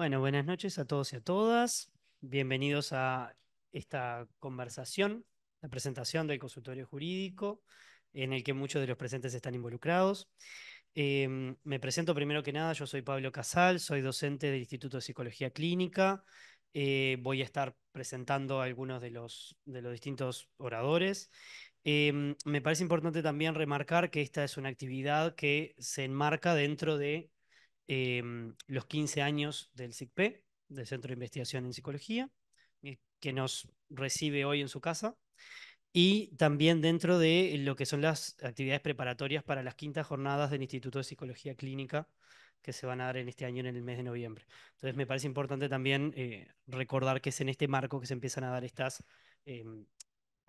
Bueno, buenas noches a todos y a todas. Bienvenidos a esta conversación, la presentación del consultorio jurídico, en el que muchos de los presentes están involucrados. Em, me presento primero que nada, yo soy Pablo Casal, soy docente del Instituto de Psicología Clínica. Eh, voy a estar presentando a algunos de los, de los distintos oradores. Em, me parece importante también remarcar que esta es una actividad que se enmarca dentro de Em, los 15 años del CICP, del Centro de Investigación en Psicología, eh, que nos recibe hoy en su casa, y también dentro de lo que son las actividades preparatorias para las quintas jornadas del Instituto de Psicología Clínica que se van a dar en este año en el mes de noviembre. Entonces me parece importante también eh, recordar que es en este marco que se empiezan a dar estas eh,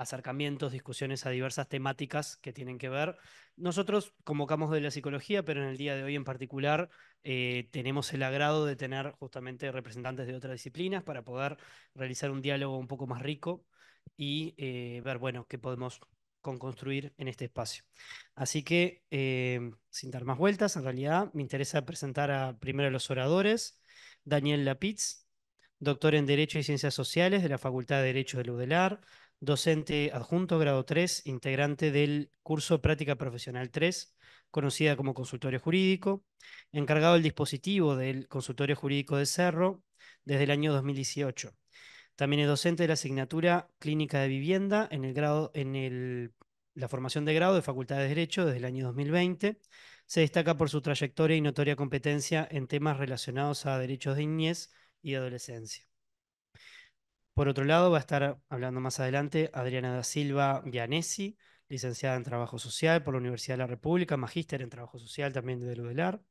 acercamientos, discusiones a diversas temáticas que tienen que ver. Nosotros convocamos de la psicología, pero en el día de hoy en particular eh, tenemos el agrado de tener justamente representantes de otras disciplinas para poder realizar un diálogo un poco más rico y eh, ver, bueno, qué podemos construir en este espacio. Así que, eh, sin dar más vueltas, en realidad me interesa presentar a, primero a los oradores. Daniel Lapitz, doctor en Derecho y Ciencias Sociales de la Facultad de Derecho de UDELAR docente adjunto grado 3, integrante del curso Práctica Profesional 3, conocida como Consultorio Jurídico, encargado del dispositivo del Consultorio Jurídico de Cerro desde el año 2018. También es docente de la asignatura Clínica de Vivienda en, el grado, en la formación de grado de Facultad de Derecho desde el año 2020. Se destaca por su trayectoria y notoria competencia en temas relacionados a derechos de niñez y adolescencia. Por otro lado, va a estar hablando más adelante Adriana da Silva Vianesi, licenciada en Trabajo Social por la Universidad de la República, magíster en Trabajo Social también de Udelar,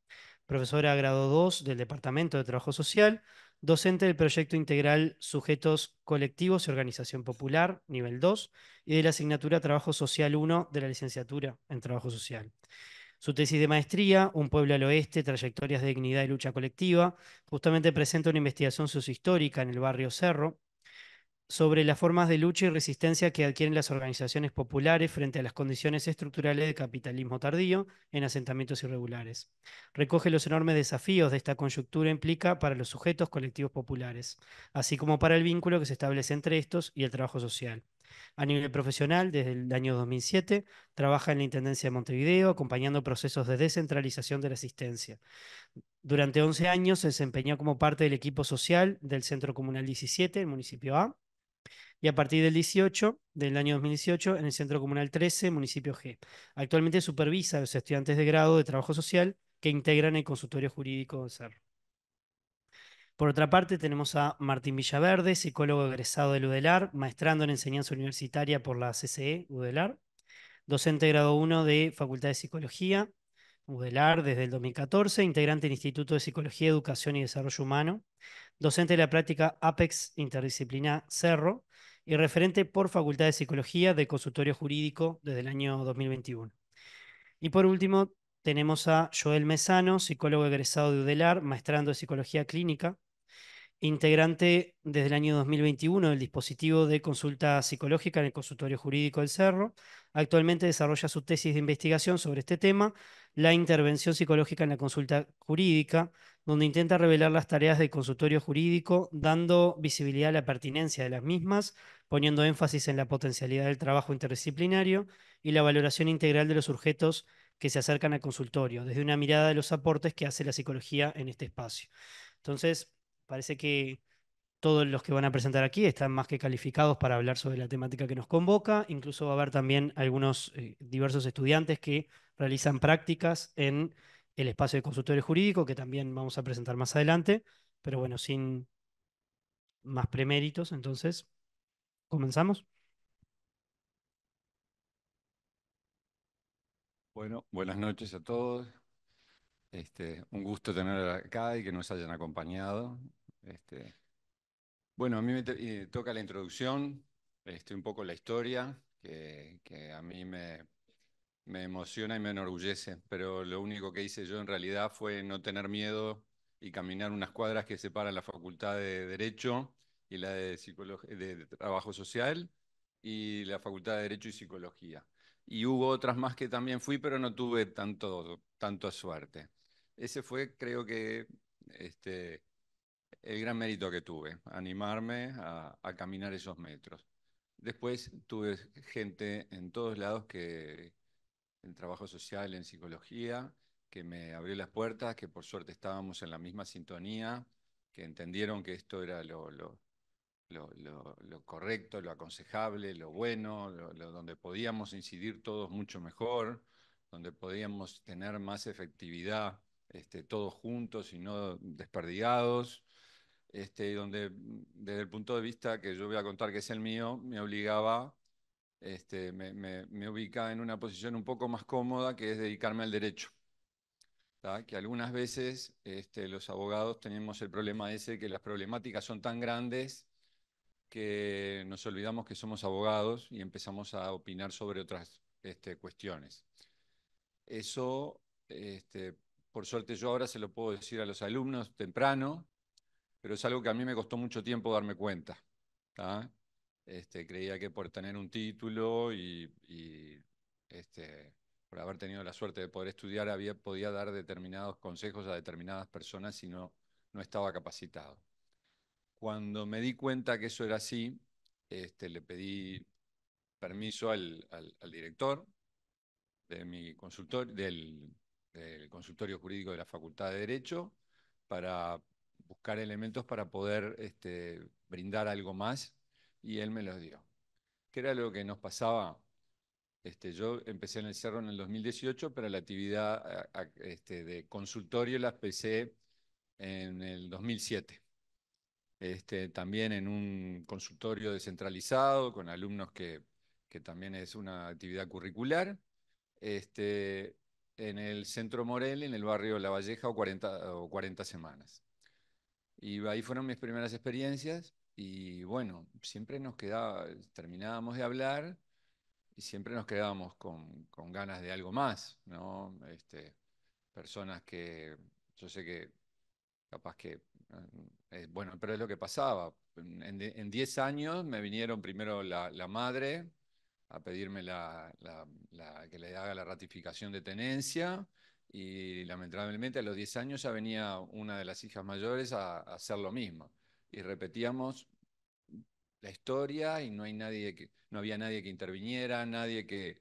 profesora grado 2 del Departamento de Trabajo Social, docente del proyecto integral Sujetos Colectivos y Organización Popular, nivel 2, y de la asignatura Trabajo Social 1 de la licenciatura en Trabajo Social. Su tesis de maestría, Un pueblo al oeste, trayectorias de dignidad y lucha colectiva, justamente presenta una investigación sociohistórica en el barrio Cerro, sobre las formas de lucha y resistencia que adquieren las organizaciones populares frente a las condiciones estructurales de capitalismo tardío en asentamientos irregulares. Recoge los enormes desafíos de esta coyuntura e implica para los sujetos colectivos populares, así como para el vínculo que se establece entre estos y el trabajo social. A nivel profesional, desde el año 2007, trabaja en la Intendencia de Montevideo, acompañando procesos de descentralización de la asistencia. Durante 11 años se desempeñó como parte del equipo social del Centro Comunal 17, el municipio A, y a partir del 18, del año 2018, en el Centro Comunal 13, municipio G. Actualmente supervisa a los estudiantes de grado de trabajo social que integran el consultorio jurídico de Cerro. Por otra parte, tenemos a Martín Villaverde, psicólogo egresado del UDELAR, maestrando en enseñanza universitaria por la CCE UDELAR, docente de grado 1 de Facultad de Psicología UDELAR desde el 2014, integrante del Instituto de Psicología, Educación y Desarrollo Humano, docente de la práctica APEX Interdisciplina Cerro, y referente por Facultad de Psicología de Consultorio Jurídico desde el año 2021. Y por último, tenemos a Joel Mesano, psicólogo egresado de UDELAR, maestrando en Psicología Clínica integrante desde el año 2021 del dispositivo de consulta psicológica en el consultorio jurídico del Cerro. Actualmente desarrolla su tesis de investigación sobre este tema, la intervención psicológica en la consulta jurídica, donde intenta revelar las tareas del consultorio jurídico, dando visibilidad a la pertinencia de las mismas, poniendo énfasis en la potencialidad del trabajo interdisciplinario y la valoración integral de los sujetos que se acercan al consultorio, desde una mirada de los aportes que hace la psicología en este espacio. Entonces, Parece que todos los que van a presentar aquí están más que calificados para hablar sobre la temática que nos convoca. Incluso va a haber también algunos eh, diversos estudiantes que realizan prácticas en el espacio de consultorio jurídico, que también vamos a presentar más adelante. Pero bueno, sin más preméritos, entonces, comenzamos. Bueno, buenas noches a todos. Este, un gusto tener acá y que nos hayan acompañado este, bueno, a mí me eh, toca la introducción, este, un poco la historia, que, a mí me, emociona y me enorgullece, pero lo único que hice yo en realidad fue no tener miedo y caminar unas cuadras que separan la Facultad de Derecho y la de, de Trabajo Social y la Facultad de Derecho y Psicología. Y hubo otras más que también fui, pero no tuve tanto, tanto suerte. Ese fue, creo que, este, el gran mérito que tuve, animarme a, caminar esos metros. Después tuve gente en todos lados que, en trabajo social, en psicología, que me abrió las puertas, que por suerte estábamos en la misma sintonía, que entendieron que esto era lo, correcto, lo aconsejable, lo bueno, donde podíamos incidir todos mucho mejor, donde podíamos tener más efectividad este, todos juntos y no desperdigados. Este, donde desde el punto de vista que yo voy a contar que es el mío, me obligaba, este, me, me, ubica en una posición un poco más cómoda que es dedicarme al derecho. Que algunas veces este, los abogados tenemos el problema ese que las problemáticas son tan grandes que nos olvidamos que somos abogados y empezamos a opinar sobre otras cuestiones. Eso, por suerte yo ahora se lo puedo decir a los alumnos temprano, pero es algo que a mí me costó mucho tiempo darme cuenta. ¿ah? Este, creía que por tener un título y, este, por haber tenido la suerte de poder estudiar, había, podía dar determinados consejos a determinadas personas si no, no estaba capacitado. Cuando me di cuenta que eso era así, este, le pedí permiso al, director de mi consultor, del, del, consultorio jurídico de la Facultad de Derecho para buscar elementos para poder este, brindar algo más y él me los dio. ¿Qué era lo que nos pasaba? Este, yo empecé en el Cerro en el 2018, pero la actividad este, de consultorio la empecé en el 2007. Este, también en un consultorio descentralizado con alumnos que, que también es una actividad curricular. Este, en el centro Morel, en el barrio La Valleja, o 40, o 40 semanas. Y ahí fueron mis primeras experiencias y bueno, siempre nos quedaba, terminábamos de hablar y siempre nos quedábamos con, ganas de algo más, ¿no? Este, personas que yo sé que capaz que, eh, bueno, pero es lo que pasaba. En 10 años me vinieron primero la, la madre a pedirme la, que le haga la ratificación de tenencia y lamentablemente a los 10 años ya venía una de las hijas mayores a, hacer lo mismo. Y repetíamos la historia y no, hay nadie que, no había nadie que interviniera, nadie que,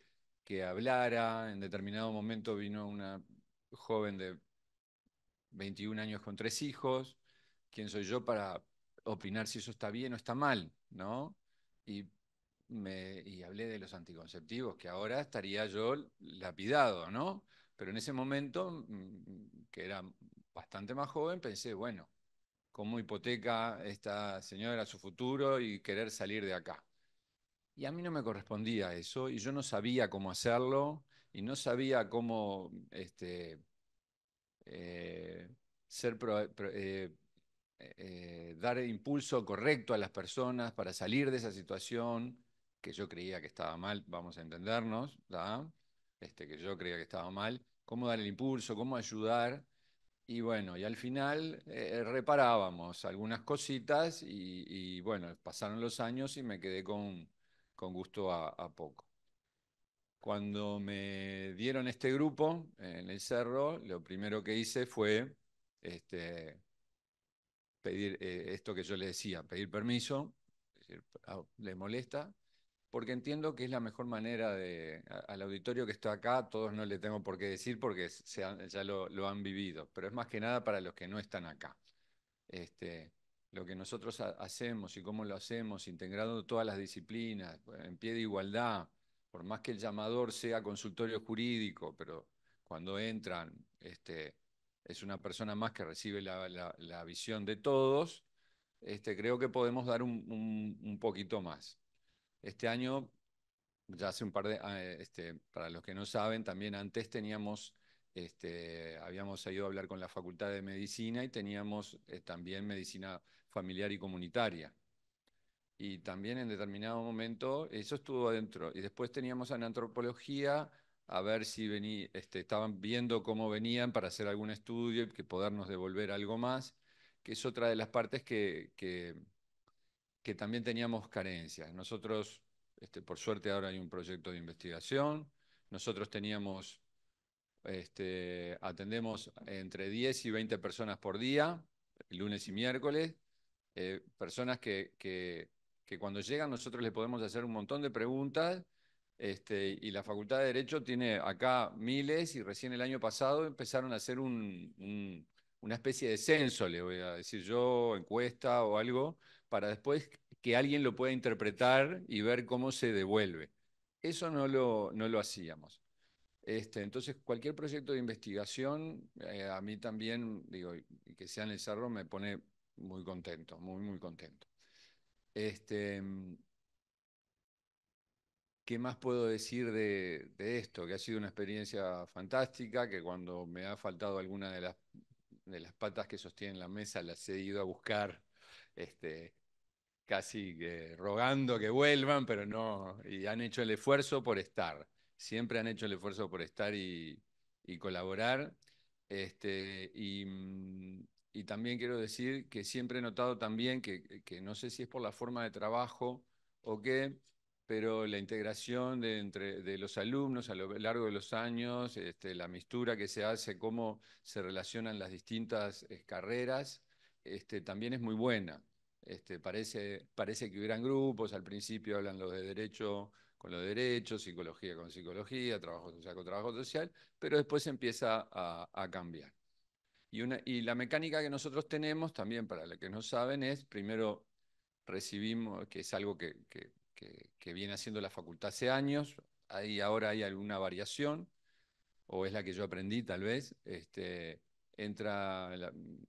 hablara. En determinado momento vino una joven de 21 años con tres hijos. ¿Quién soy yo para opinar si eso está bien o está mal? ¿no? Y, me, y hablé de los anticonceptivos, que ahora estaría yo lapidado, ¿no? Pero en ese momento, mm, que era bastante más joven, pensé, bueno, ¿cómo hipoteca esta señora su futuro y querer salir de acá? Y a mí no me correspondía eso y yo no sabía cómo hacerlo y no sabía cómo este, eh, eh, eh, dar el impulso correcto a las personas para salir de esa situación que yo creía que estaba mal, vamos a entendernos, este, que yo creía que estaba mal, cómo dar el impulso, cómo ayudar. Y bueno, y al final eh, reparábamos algunas cositas y, bueno, pasaron los años y me quedé con, con gusto a, poco. Cuando me dieron este grupo en el cerro, lo primero que hice fue este, pedir eh, esto que yo le decía, pedir permiso, decir, ah, ¿le molesta? porque entiendo que es la mejor manera de, al auditorio que está acá, todos no le tengo por qué decir porque ya lo, han vivido, pero es más que nada para los que no están acá. Este, lo que nosotros hacemos y cómo lo hacemos, integrando todas las disciplinas, eh, en pie de igualdad, por más que el llamador sea consultorio jurídico, pero cuando entran, este, es una persona más que recibe la, visión de todos, este, creo que podemos dar un poquito más. Este año, ya hace un par de, ah, eh, este, para los que no saben, también antes teníamos, este, habíamos ido a hablar con la Facultad de Medicina y teníamos eh, también medicina familiar y comunitaria. Y también en determinado momento eso estuvo adentro. Y después teníamos en antropología a ver si vení, este, estaban viendo cómo venían para hacer algún estudio y que podernos devolver algo más, que es otra de las partes que que también teníamos carencias. Nosotros, este, por suerte, ahora hay un proyecto de investigación. Nosotros teníamos, este, atendemos entre 10 y 20 personas por día, lunes y miércoles, eh, personas que, que, cuando llegan nosotros les podemos hacer un montón de preguntas. Este, y la Facultad de Derecho tiene acá miles y recién el año pasado empezaron a hacer un, un una especie de censo, le voy a decir yo, encuesta o algo, para después que alguien lo pueda interpretar y ver cómo se devuelve. Eso no lo, no lo hacíamos. Este, entonces, cualquier proyecto de investigación, eh, a mí también, digo, y que sea en el cerro, me pone muy contento, muy, muy contento. Este, ¿Qué más puedo decir de, esto? Que ha sido una experiencia fantástica, que cuando me ha faltado alguna de las, de las patas que sostienen la mesa, las he ido a buscar este, casi rogando que vuelvan, pero no, y han hecho el esfuerzo por estar, siempre han hecho el esfuerzo por estar y, colaborar. Este, mm, y, también quiero decir que siempre he notado también que, no sé si es por la forma de trabajo o qué, pero la integración de, entre, los alumnos a lo largo de los años, este, la mistura que se hace, cómo se relacionan las distintas eh, carreras, este, también es muy buena. Este, parece, parece que hubieran grupos, al principio hablan los de derecho con los de derechos, psicología con psicología, trabajo social con trabajo social, pero después empieza a, cambiar. Y, una, y la mecánica que nosotros tenemos, también para los que no saben, es primero recibimos, que es algo que, viene haciendo la facultad hace años, ahí ahora hay alguna variación, o es la que yo aprendí tal vez, este, entra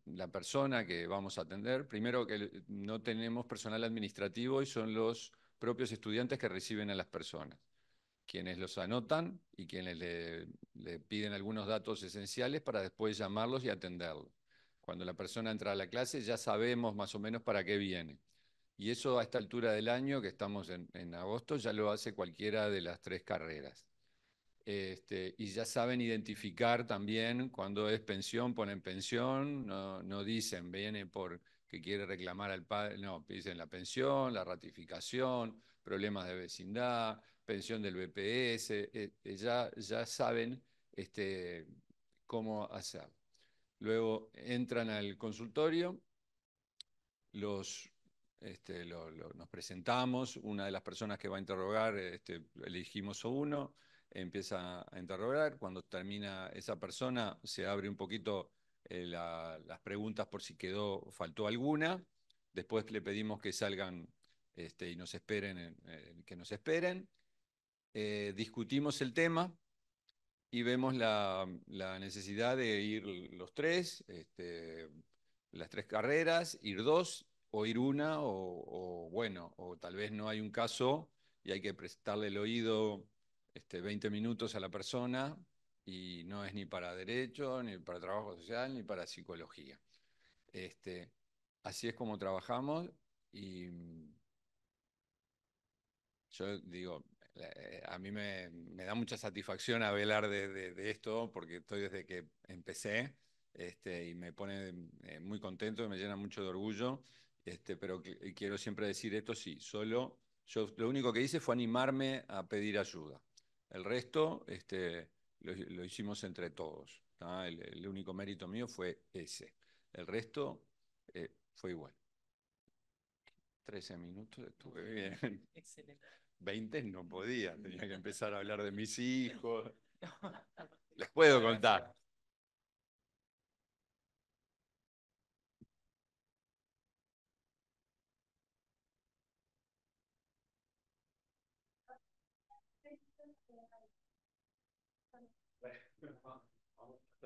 la, persona que vamos a atender. Primero que no tenemos personal administrativo y son los propios estudiantes que reciben a las personas, quienes los anotan y quienes le, piden algunos datos esenciales para después llamarlos y atenderlos. Cuando la persona entra a la clase ya sabemos más o menos para qué viene. Y eso a esta altura del año, que estamos en agosto, ya lo hace cualquiera de las tres carreras. Este, y ya saben identificar también cuando es pensión, ponen pensión, no, dicen, viene por que quiere reclamar al padre, no, dicen la pensión, la ratificación, problemas de vecindad, pensión del BPS, eh, eh, ya, saben este, cómo hacer. Luego entran al consultorio, este, nos presentamos, una de las personas que va a interrogar, este, elegimos uno, empieza a interrogar, cuando termina esa persona se abre un poquito eh, las preguntas por si quedó, faltó alguna, después le pedimos que salgan este, y nos esperen, que nos esperen, eh, discutimos el tema y vemos la, necesidad de ir los tres, este, las tres carreras, ir dos o ir una, o, o bueno, o tal vez no hay un caso y hay que prestarle el oído este, 20 minutos a la persona y no es ni para derecho, ni para trabajo social, ni para psicología. Este, así es como trabajamos y mm, yo digo, eh, a mí me, me da mucha satisfacción a velar de, esto porque estoy desde que empecé este, y me pone eh, muy contento, me llena mucho de orgullo, este, pero quiero siempre decir esto, sí, solo yo lo único que hice fue animarme a pedir ayuda. El resto este, lo, hicimos entre todos. El, único mérito mío fue ese. El resto eh, fue igual. Trece minutos estuve bien. Excelente. 20 no podía, tenía que empezar a hablar de mis hijos. Les puedo contar.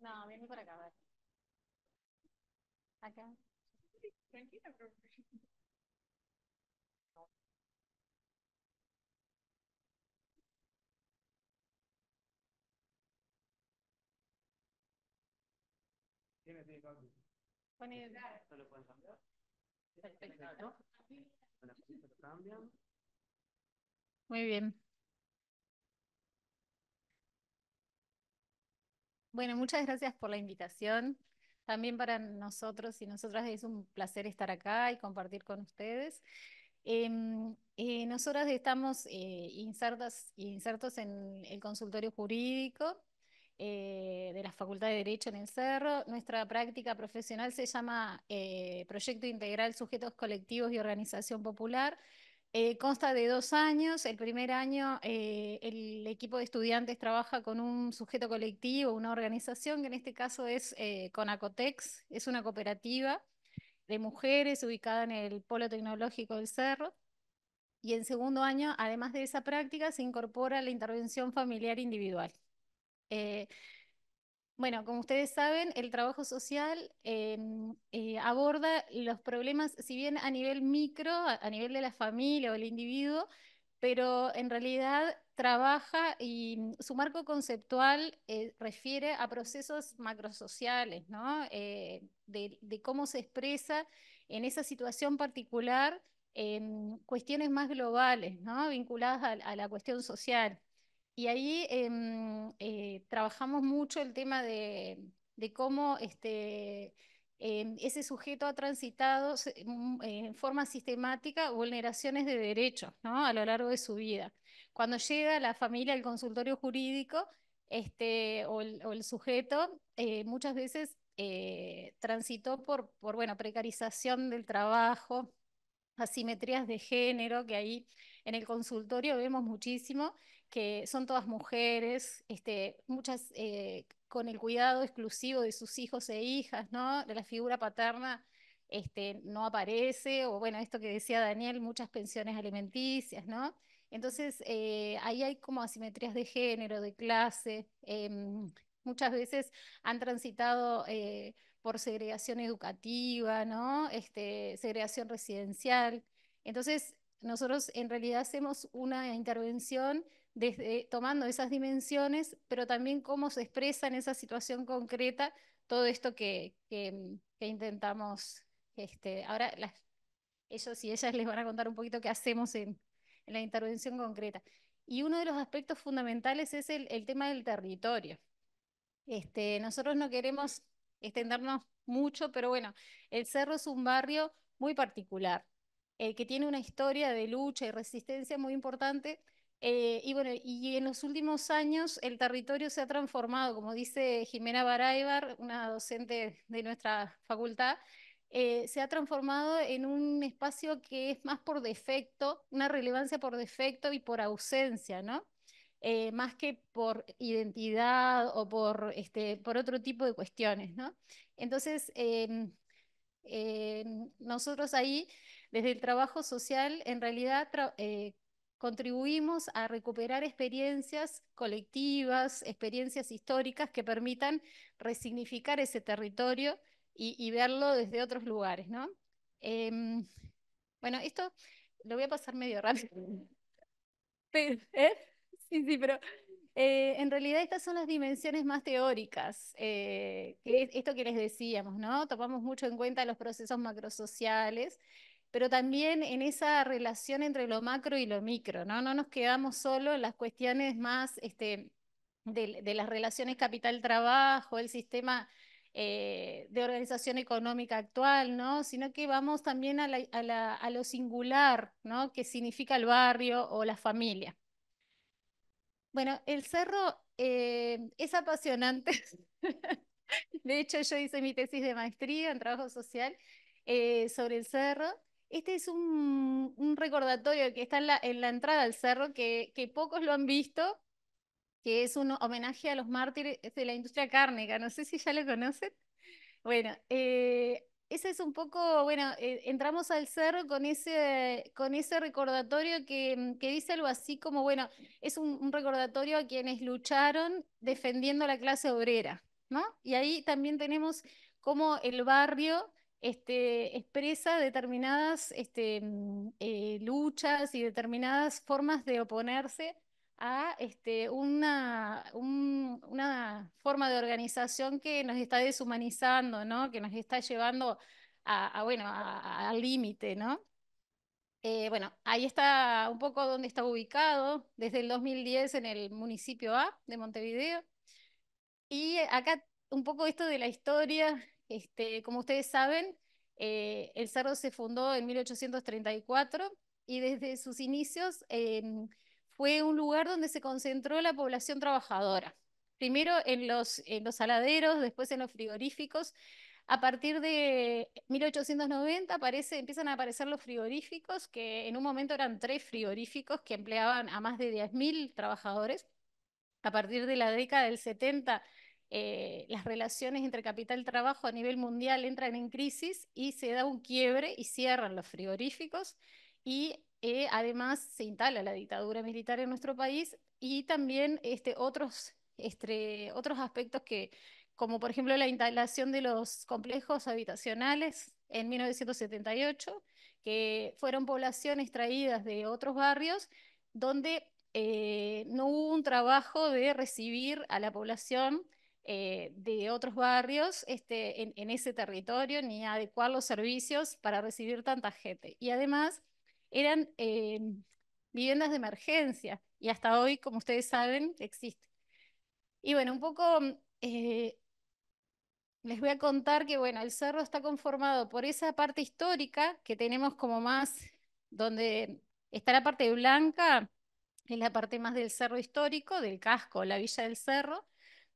No, viene por acá, ¿vale? Acá. Tranquila, pero... ¿Tiene que cambiar? ¿Esto lo pueden cambiar? Perfecto. Bueno, pueden cambiar? Muy bien. Bueno, muchas gracias por la invitación. También para nosotros y nosotras es un placer estar acá y compartir con ustedes. Em, eh, nosotras estamos eh, insertos en el consultorio jurídico eh, de la Facultad de Derecho en el Cerro. Nuestra práctica profesional se llama Proyecto Integral Sujetos Colectivos y Organización Popular eh, consta de dos años. El primer año eh, el equipo de estudiantes trabaja con un sujeto colectivo, una organización que en este caso es eh, Conacotex, es una cooperativa de mujeres ubicada en el Polo Tecnológico del Cerro. Y en segundo año, además de esa práctica, se incorpora la intervención familiar individual. Bueno, como ustedes saben, el trabajo social em, eh, aborda los problemas, si bien a nivel micro, a, nivel de la familia o el individuo, pero en realidad trabaja y mm, su marco conceptual eh, refiere a procesos macrosociales, ¿no? Eh, de, cómo se expresa en esa situación particular en em, cuestiones más globales, ¿no? vinculadas a, la cuestión social. Y ahí em, eh, trabajamos mucho el tema de, cómo este, em, ese sujeto ha transitado mm, en forma sistemática vulneraciones de derechos a lo largo de su vida. Cuando llega la familia al consultorio jurídico este, o, el, sujeto, eh, muchas veces eh, transitó por, por precarización del trabajo, asimetrías de género, que ahí en el consultorio vemos muchísimo que son todas mujeres, este, muchas eh, con el cuidado exclusivo de sus hijos e hijas, ¿no? De la figura paterna este, no aparece, o bueno, esto que decía Daniel, muchas pensiones alimenticias, ¿no? Entonces, eh, ahí hay como asimetrías de género, de clase. Em, muchas veces han transitado eh, por segregación educativa, ¿no? Este, segregación residencial. Entonces, nosotros en realidad hacemos una intervención tomando esas dimensiones, pero también cómo se expresa en esa situación concreta todo esto que, mm, intentamos. Este, ahora ellos y ellas les van a contar un poquito qué hacemos en, la intervención concreta. Y uno de los aspectos fundamentales es el, tema del territorio. Este, nosotros no queremos extendernos mucho, pero bueno, el Cerro es un barrio muy particular, el eh, que tiene una historia de lucha y resistencia muy importante, eh, y bueno, y en los últimos años el territorio se ha transformado, como dice Jimena Baraibar, una docente de nuestra facultad, eh, se ha transformado en un espacio que es más por defecto, una relevancia por defecto y por ausencia, ¿no? Eh, más que por identidad o por, este, por otro tipo de cuestiones, ¿no? Entonces, em, em, nosotros ahí, desde el trabajo social, en realidad contribuimos a recuperar experiencias colectivas, experiencias históricas que permitan resignificar ese territorio y, verlo desde otros lugares, ¿no? Em, bueno, esto lo voy a pasar medio rápido. Pero, ¿eh? Sí, sí, pero eh, en realidad estas son las dimensiones más teóricas, eh, que esto que les decíamos, ¿no? Tomamos mucho en cuenta los procesos macrosociales, pero también en esa relación entre lo macro y lo micro, ¿no? No nos quedamos solo en las cuestiones más este, de, las relaciones capital-trabajo, el sistema eh, de organización económica actual, ¿no? Sino que vamos también a, lo singular, ¿no? Que significa el barrio o la familia. Bueno, el cerro eh, es apasionante. de hecho, yo hice mi tesis de maestría en trabajo social eh, sobre el cerro este es un, recordatorio que está en la, entrada al cerro, que, pocos lo han visto, que es un homenaje a los mártires de la industria cárnica. No sé si ya lo conocen. Bueno, eh, ese es un poco, bueno, eh, entramos al cerro con ese, con ese recordatorio que, mm, dice algo así como, bueno, es un, recordatorio a quienes lucharon defendiendo la clase obrera, ¿no? Y ahí también tenemos como el barrio este, expresa determinadas este, mm, eh, luchas y determinadas formas de oponerse a este, una, una, forma de organización que nos está deshumanizando, ¿no? que nos está llevando a, bueno, al límite. ¿no? Eh, bueno, ahí está un poco donde está ubicado desde el 2010 en el municipio A de Montevideo. Y acá un poco esto de la historia este, como ustedes saben, eh, el cerro se fundó en 1834 y desde sus inicios em, fue un lugar donde se concentró la población trabajadora. Primero en los, en saladeros, después en los frigoríficos. A partir de 1890 empiezan a aparecer los frigoríficos, que en un momento eran tres frigoríficos que empleaban a más de 10.000 trabajadores. A partir de la década del 70 eh, las relaciones entre capital y trabajo a nivel mundial entran en crisis y se da un quiebre y cierran los frigoríficos y eh, además se instala la dictadura militar en nuestro país y también este, otros, este, otros aspectos que, como por ejemplo la instalación de los complejos habitacionales en 1978, que fueron poblaciones traídas de otros barrios donde eh, no hubo un trabajo de recibir a la población eh, de otros barrios este, en, ese territorio, ni adecuar los servicios para recibir tanta gente. Y además eran eh, viviendas de emergencia y hasta hoy, como ustedes saben, existe. Y bueno, un poco eh, les voy a contar que bueno, el cerro está conformado por esa parte histórica que tenemos como más, donde está la parte blanca, es la parte más del cerro histórico, del casco, la villa del cerro,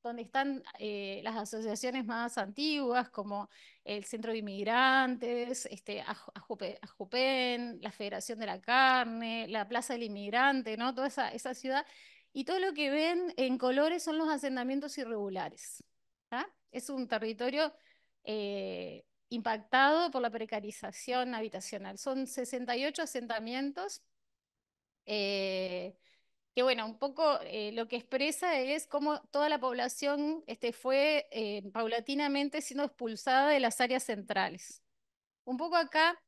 donde están eh, las asociaciones más antiguas, como el Centro de Inmigrantes, este, Ajupen, la Federación de la Carne, la Plaza del Inmigrante, ¿no? toda esa, ciudad. Y todo lo que ven en colores son los asentamientos irregulares. Es un territorio eh, impactado por la precarización habitacional. Son 68 asentamientos. Eh, que bueno, un poco eh, lo que expresa es cómo toda la población este, fue eh, paulatinamente siendo expulsada de las áreas centrales. Un poco acá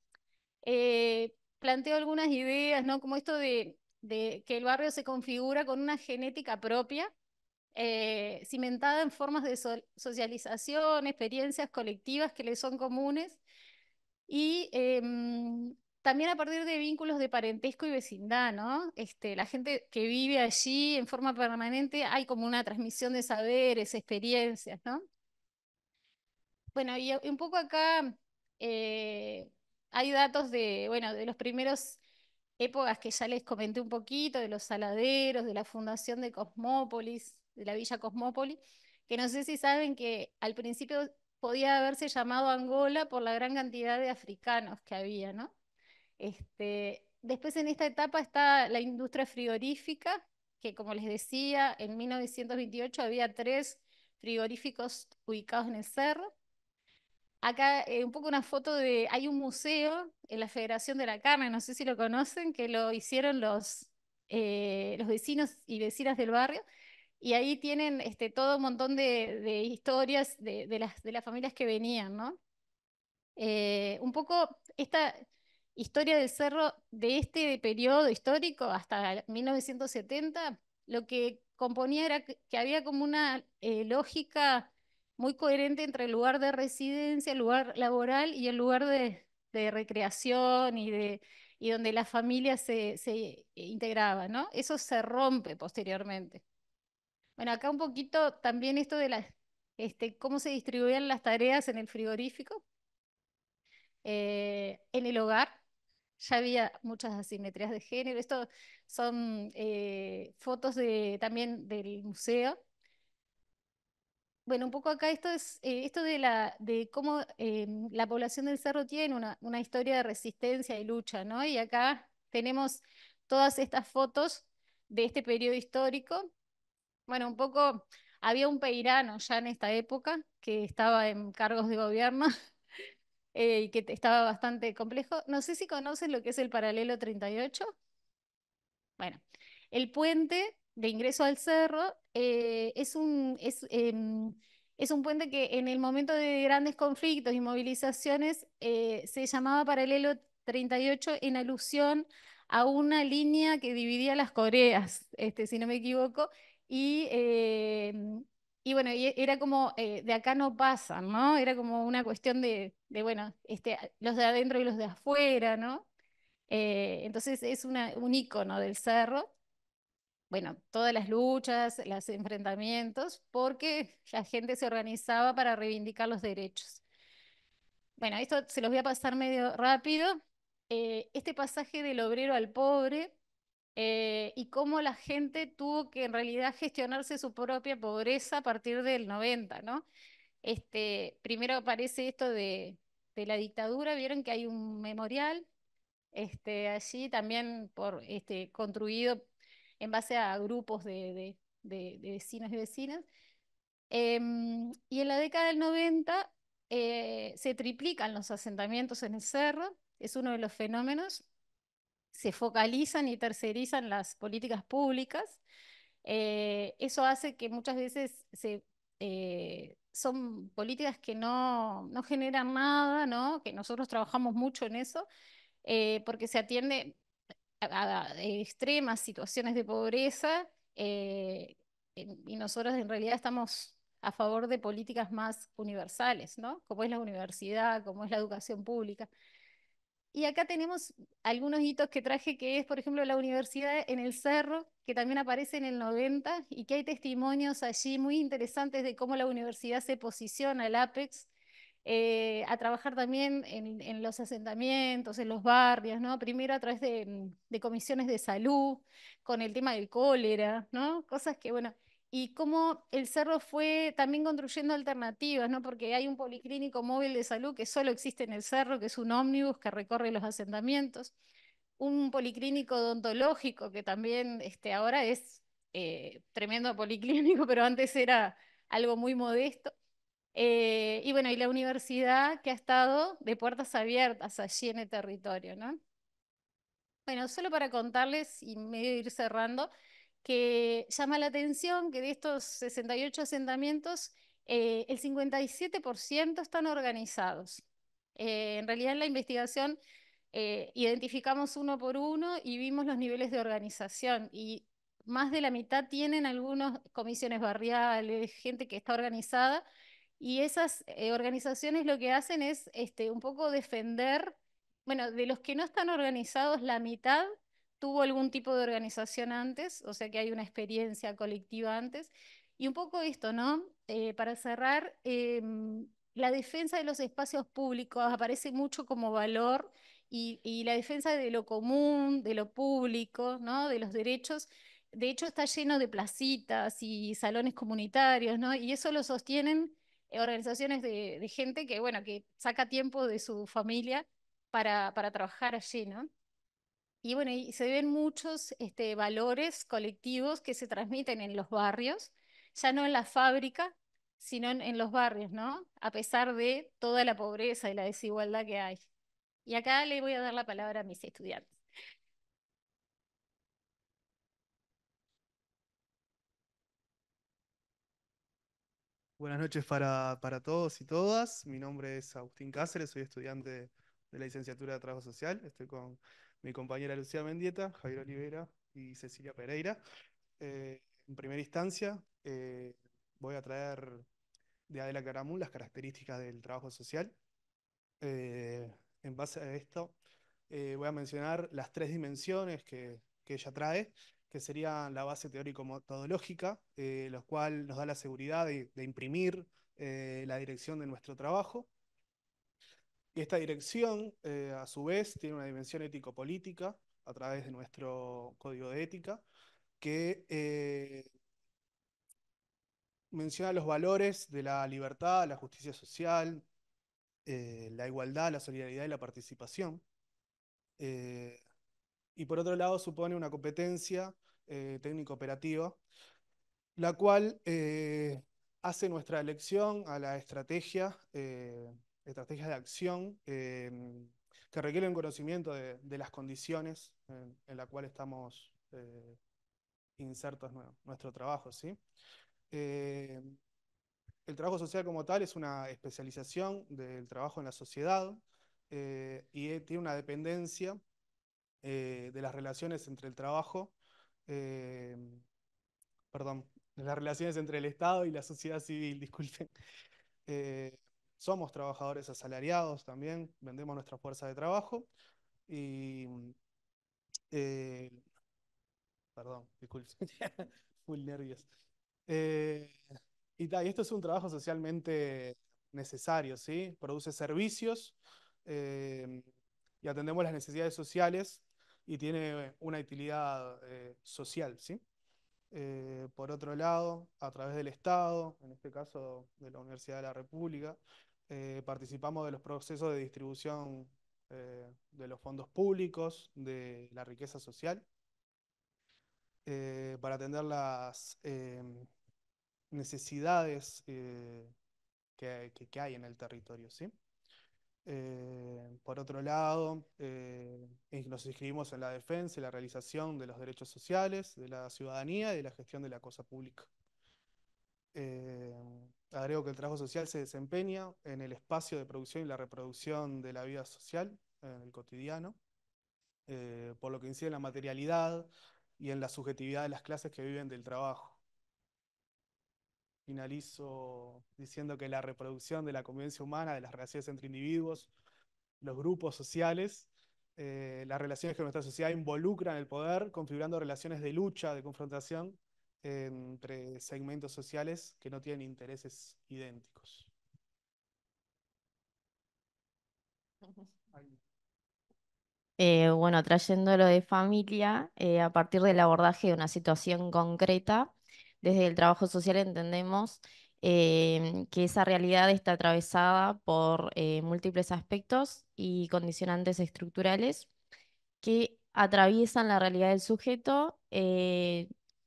eh, planteo algunas ideas, ¿no? Como esto de, que el barrio se configura con una genética propia, cimentada en formas de socialización, experiencias colectivas que le son comunes, y em, también a partir de vínculos de parentesco y vecindad, ¿no? Este, la gente que vive allí en forma permanente, hay como una transmisión de saberes, experiencias, ¿no? Bueno, y un poco acá eh, hay datos de, bueno, de los primeros épocas que ya les comenté un poquito, de los saladeros, de la fundación de Cosmópolis, de la Villa Cosmópolis, que no sé si saben que al principio podía haberse llamado Angola por la gran cantidad de africanos que había, ¿no? Este, después en esta etapa está la industria frigorífica, que como les decía, en 1928 había tres frigoríficos ubicados en el cerro. Acá eh, un poco una foto de, hay un museo en la Federación de la Carne, no sé si lo conocen, que lo hicieron los, eh, los vecinos y vecinas del barrio. Y ahí tienen este, todo un montón de, historias de, las, de las familias que venían, ¿no? Eh, un poco esta, historia del cerro de este periodo histórico hasta 1970, lo que componía era que, había como una eh, lógica muy coherente entre el lugar de residencia, el lugar laboral y el lugar de, recreación y, de, donde la familia se, eh, integraba, ¿no? Eso se rompe posteriormente. Bueno, acá un poquito también esto de la, este, cómo se distribuían las tareas en el frigorífico, eh, en el hogar, ya había muchas asimetrías de género. Esto son eh, fotos de, también del museo. Bueno, un poco acá esto es eh, esto de la de cómo eh, la población del cerro tiene una, una, historia de resistencia y lucha, ¿no? Y acá tenemos todas estas fotos de este periodo histórico. Bueno, un poco había un peirano ya en esta época que estaba en cargos de gobierno eh, que estaba bastante complejo. No sé si conoces lo que es el paralelo 38. Bueno, el puente de ingreso al cerro eh, es, un, em, es, un puente que en el momento de grandes conflictos y movilizaciones eh, se llamaba paralelo 38 en alusión a una línea que dividía las Coreas, este, si no me equivoco, y em, y bueno, e, era como, eh, de acá no pasan, ¿no? Era como una cuestión de, bueno, este, los de adentro y los de afuera, ¿no? Eh, entonces es un icono del cerro. Bueno, todas las luchas, los enfrentamientos, porque la gente se organizaba para reivindicar los derechos. Bueno, esto se los voy a pasar medio rápido. Eh, este pasaje del obrero al pobre eh, y cómo la gente tuvo que en realidad gestionarse su propia pobreza a partir del 90, Este, primero aparece esto de, la dictadura, vieron que hay un memorial este, allí también por, este, construido en base a grupos de, vecinos y vecinas. Em, y en la década del 90 eh, se triplican los asentamientos en el cerro, es uno de los fenómenos se focalizan y tercerizan las políticas públicas. Eh, eso hace que muchas veces eh, son políticas que no, generan nada, ¿no? que nosotros trabajamos mucho en eso, eh, porque se atiende a, extremas situaciones de pobreza y nosotros en realidad estamos a favor de políticas más universales, ¿no? como es la universidad, como es la educación pública. Y acá tenemos algunos hitos que traje, que es, por ejemplo, la universidad en el cerro, que también aparece en el 90, y que hay testimonios allí muy interesantes de cómo la universidad se posiciona, el APEX, eh, a trabajar también en, en, los asentamientos, en los barrios, ¿no? Primero a través de, de, comisiones de salud, con el tema del cólera, ¿no? Cosas que, bueno, y cómo el cerro fue también construyendo alternativas, Porque hay un policlínico móvil de salud que solo existe en el cerro, que es un ómnibus que recorre los asentamientos, un policlínico odontológico que también este, ahora es eh, tremendo policlínico, pero antes era algo muy modesto. Eh, y bueno, y la universidad que ha estado de puertas abiertas allí en el territorio, Bueno, solo para contarles y medio ir cerrando, que llama la atención que de estos 68 asentamientos, eh, el 57% están organizados. Eh, en realidad en la investigación eh, identificamos uno por uno y vimos los niveles de organización y más de la mitad tienen algunas comisiones barriales, gente que está organizada y esas organizaciones lo que hacen es este, un poco defender, bueno, de los que no están organizados la mitad tuvo algún tipo de organización antes, o sea que hay una experiencia colectiva antes. Y un poco esto, ¿no? Eh, para cerrar, em, la defensa de los espacios públicos aparece mucho como valor y, la defensa de lo común, de lo público, ¿no? De los derechos. De hecho, está lleno de placitas y salones comunitarios, ¿no? Y eso lo sostienen eh, organizaciones de, de gente que, bueno, que saca tiempo de su familia para, para trabajar allí, ¿no? Y bueno, se ven muchos este, valores colectivos que se transmiten en los barrios, ya no en la fábrica, sino en, los barrios, ¿no? A pesar de toda la pobreza y la desigualdad que hay. Y acá le voy a dar la palabra a mis estudiantes. Buenas noches para, para, todos y todas. Mi nombre es Agustín Cáceres, soy estudiante de la licenciatura de Trabajo Social. Estoy con mi compañera Lucía Mendieta, Javier Olivera y Cecilia Pereira. Eh, en primera instancia, eh, voy a traer de Adela Caramú las características del trabajo social. Eh, en base a esto, voy a mencionar las tres dimensiones que, ella trae, que sería la base teórico-metodológica, lo cual nos da la seguridad de imprimir la dirección de nuestro trabajo. Y esta dirección, eh, a su vez, tiene una dimensión ético-política a través de nuestro código de ética, que eh, menciona los valores de la libertad, la justicia social, eh, la igualdad, la solidaridad y la participación. y por otro lado, supone una competencia técnico-operativa, la cual hace nuestra elección a la estrategia estrategias de acción eh, que requieren conocimiento de, las condiciones en, la las cuales estamos eh, insertos nuestro, trabajo. ¿sí? Eh, el trabajo social como tal es una especialización del trabajo en la sociedad y tiene una dependencia de las relaciones entre el trabajo, perdón, las relaciones entre el Estado y la sociedad civil, disculpen somos trabajadores asalariados también, vendemos nuestra fuerza de trabajo y... Eh, perdón, disculpe, full nervios. Eh, y, y, esto es un trabajo socialmente necesario, ¿sí? Produce servicios eh, y atendemos las necesidades sociales y tiene una utilidad social, ¿sí? por otro lado, a través del Estado, en este caso de la Universidad de la República, eh, participamos de los procesos de distribución eh, de los fondos públicos, de la riqueza social, eh, para atender las em, necesidades que, hay en el territorio. ¿sí? por otro lado, nos inscribimos en la defensa y la realización de los derechos sociales, de la ciudadanía y de la gestión de la cosa pública. Agrego que el trabajo social se desempeña en el espacio de producción y la reproducción de la vida social, en el cotidiano, eh, por lo que incide en la materialidad y en la subjetividad de las clases que viven del trabajo. Finalizo diciendo que la reproducción de la convivencia humana, de las relaciones entre individuos, los grupos sociales, eh, las relaciones que nuestra sociedad involucra en el poder, configurando relaciones de lucha, de confrontación, entre segmentos sociales que no tienen intereses idénticos. Eh, bueno, trayendo lo de familia, eh, a partir del abordaje de una situación concreta, desde el trabajo social entendemos eh, que esa realidad está atravesada por múltiples aspectos y condicionantes estructurales que atraviesan la realidad del sujeto,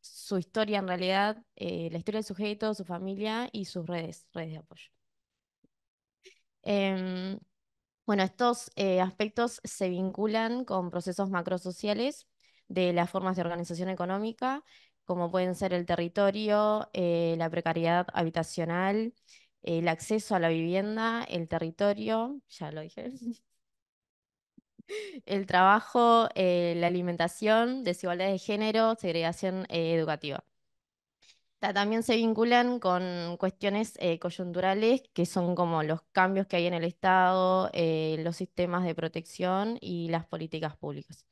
su historia en realidad, eh, la historia del sujeto, su familia y sus redes, redes de apoyo. Em, bueno, estos eh, aspectos se vinculan con procesos macrosociales de las formas de organización económica, como pueden ser el territorio, eh, la precariedad habitacional, el acceso a la vivienda, el territorio, ya lo dije, el trabajo, eh, la alimentación, desigualdad de género, segregación eh, educativa. También se vinculan con cuestiones eh, coyunturales, que son como los cambios que hay en el Estado, los sistemas de protección y las políticas públicas.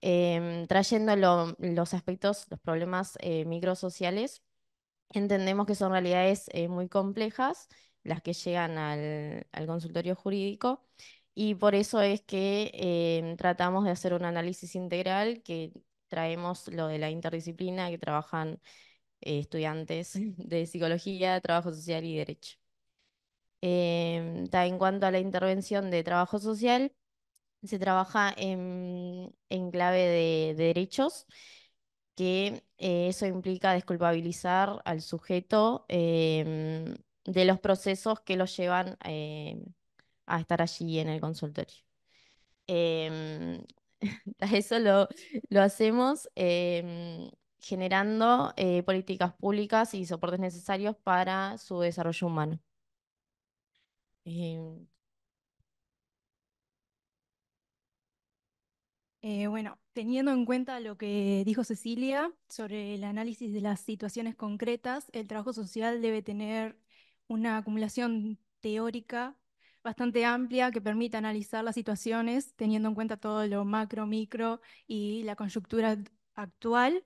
Em, trayendo los aspectos, los problemas microsociales, entendemos que son realidades muy complejas las que llegan al, consultorio jurídico y por eso es que em, tratamos de hacer un análisis integral que traemos lo de la interdisciplina que trabajan eh, estudiantes mm. de psicología, trabajo social y derecho. Em, en cuanto a la intervención de trabajo social, se trabaja en, clave de, derechos, que eh, eso implica desculpabilizar al sujeto em, de los procesos que lo llevan a a estar allí en el consultorio. Em, eso lo, lo hacemos em, generando eh, políticas públicas y soportes necesarios para su desarrollo humano. Em, eh, bueno, teniendo en cuenta lo que dijo Cecilia sobre el análisis de las situaciones concretas, el trabajo social debe tener una acumulación teórica bastante amplia que permita analizar las situaciones teniendo en cuenta todo lo macro, micro y la conyuntura actual.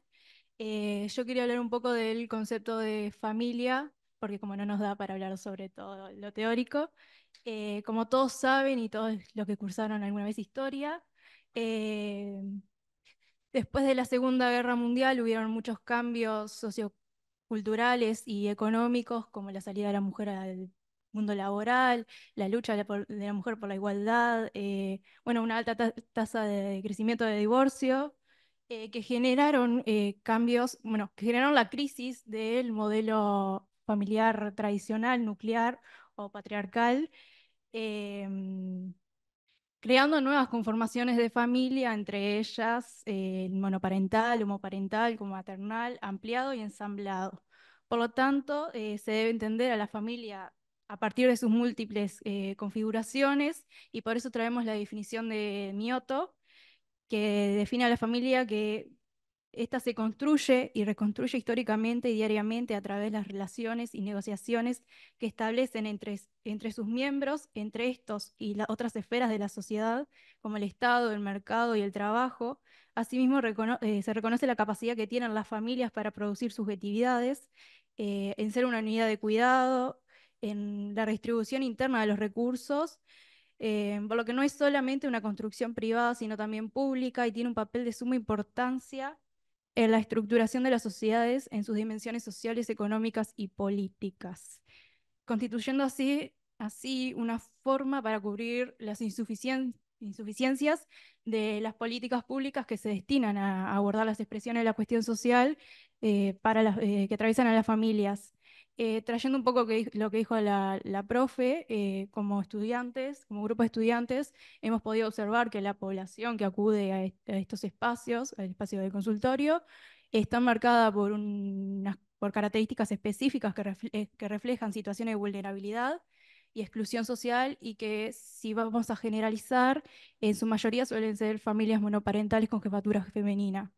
Eh, yo quería hablar un poco del concepto de familia, porque como no nos da para hablar sobre todo lo teórico, eh, como todos saben y todos los que cursaron alguna vez historia, eh, después de la Segunda Guerra Mundial hubieron muchos cambios socioculturales y económicos, como la salida de la mujer al mundo laboral, la lucha de la, mujer por la igualdad, eh, bueno, una alta tasa de crecimiento de divorcio, eh, que generaron eh, cambios, bueno, que generaron la crisis del modelo familiar tradicional, nuclear o patriarcal, em, creando nuevas conformaciones de familia, entre ellas eh, el monoparental, homoparental, maternal, ampliado y ensamblado. Por lo tanto, eh, se debe entender a la familia a partir de sus múltiples eh, configuraciones y por eso traemos la definición de Mioto, que define a la familia que esta se construye y reconstruye históricamente y diariamente a través de las relaciones y negociaciones que establecen entre, entre sus miembros, entre estos y las otras esferas de la sociedad, como el Estado, el mercado y el trabajo. Asimismo, eh, se reconoce la capacidad que tienen las familias para producir subjetividades, eh, en ser una unidad de cuidado, en la redistribución interna de los recursos, eh, por lo que no es solamente una construcción privada, sino también pública y tiene un papel de suma importancia en la estructuración de las sociedades en sus dimensiones sociales, económicas y políticas, constituyendo así, así una forma para cubrir las insuficiencias de las políticas públicas que se destinan a abordar las expresiones de la cuestión social eh, para las, eh, que atraviesan a las familias. Eh, trayendo un poco lo que dijo la, profe, eh, como estudiantes, como grupo de estudiantes, hemos podido observar que la población que acude a, estos espacios, al espacio del consultorio, está marcada por, por características específicas que, eh, que reflejan situaciones de vulnerabilidad y exclusión social y que si vamos a generalizar, en su mayoría suelen ser familias monoparentales con jefatura femenina.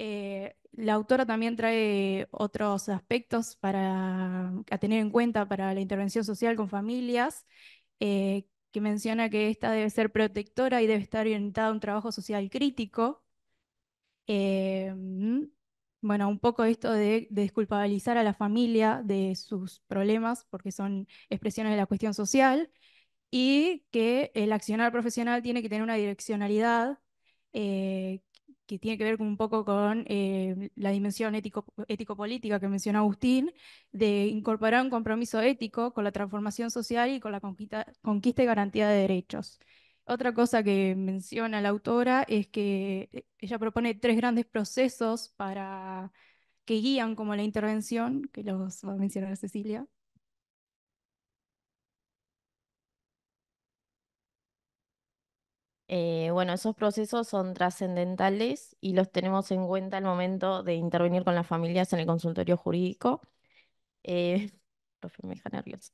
Eh, la autora también trae otros aspectos para, a tener en cuenta para la intervención social con familias, eh, que menciona que esta debe ser protectora y debe estar orientada a un trabajo social crítico. Eh, bueno, un poco esto de, desculpabilizar a la familia de sus problemas, porque son expresiones de la cuestión social, y que el accionar profesional tiene que tener una direccionalidad que tiene que ver un poco con eh, la dimensión ético-política que menciona Agustín, de incorporar un compromiso ético con la transformación social y con la conquista, y garantía de derechos. Otra cosa que menciona la autora es que eh, ella propone tres grandes procesos para que guían como la intervención, que los va a mencionar Cecilia, Eh, bueno, esos procesos son trascendentales y los tenemos en cuenta al momento de intervenir con las familias en el consultorio jurídico. Eh,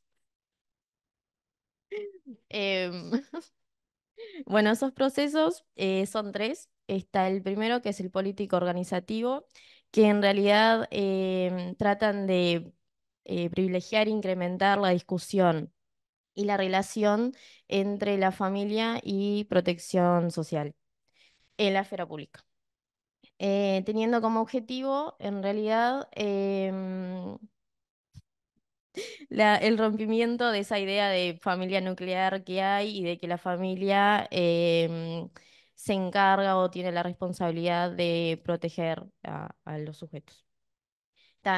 em, bueno, esos procesos eh, son tres. Está el primero, que es el político organizativo, que en realidad em, tratan de privilegiar e incrementar la discusión y la relación entre la familia y protección social en la esfera pública. Eh, teniendo como objetivo, en realidad, em, el rompimiento de esa idea de familia nuclear que hay y de que la familia em, se encarga o tiene la responsabilidad de proteger a los sujetos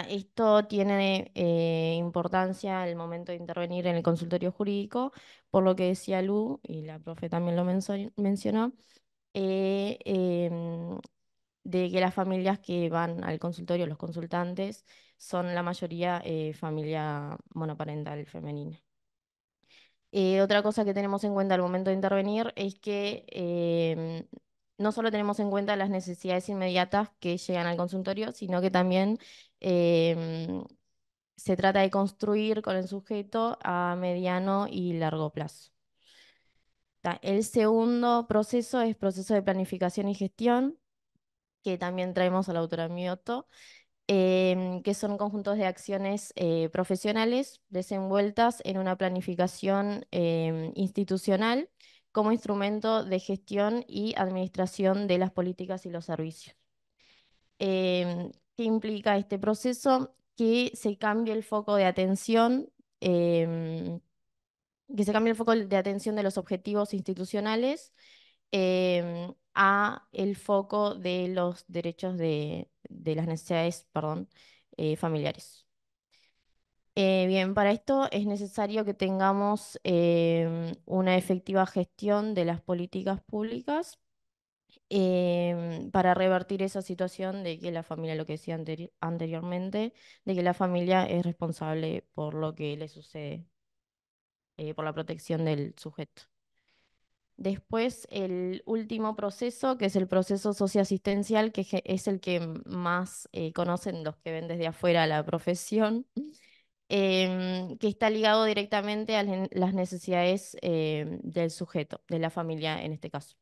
esto tiene eh, importancia al momento de intervenir en el consultorio jurídico, por lo que decía Lu, y la profe también lo mencionó, eh, em, de que las familias que van al consultorio, los consultantes, son la mayoría eh, familia monoparental femenina. otra cosa que tenemos en cuenta al momento de intervenir es que em, no solo tenemos en cuenta las necesidades inmediatas que llegan al consultorio, sino que también Em, se trata de construir con el sujeto a mediano y largo plazo. El segundo proceso es proceso de planificación y gestión, que también traemos al autora Mioto, em, que son conjuntos de acciones eh, profesionales desenvueltas en una planificación em, institucional como instrumento de gestión y administración de las políticas y los servicios. ¿Qué implica este proceso? Que se cambie el foco de atención, em, que se cambie el foco de atención de los objetivos institucionales em, a el foco de los derechos de, las necesidades perdón, eh, familiares. Eh, bien, para esto es necesario que tengamos em, una efectiva gestión de las políticas públicas Em, para revertir esa situación de que la familia, lo que decía anteriormente, de que la familia es responsable por lo que le sucede, eh, por la protección del sujeto. Después, el último proceso, que es el proceso socioasistencial, que es el que más eh, conocen los que ven desde afuera la profesión, em, que está ligado directamente a las necesidades em, del sujeto, de la familia en este caso.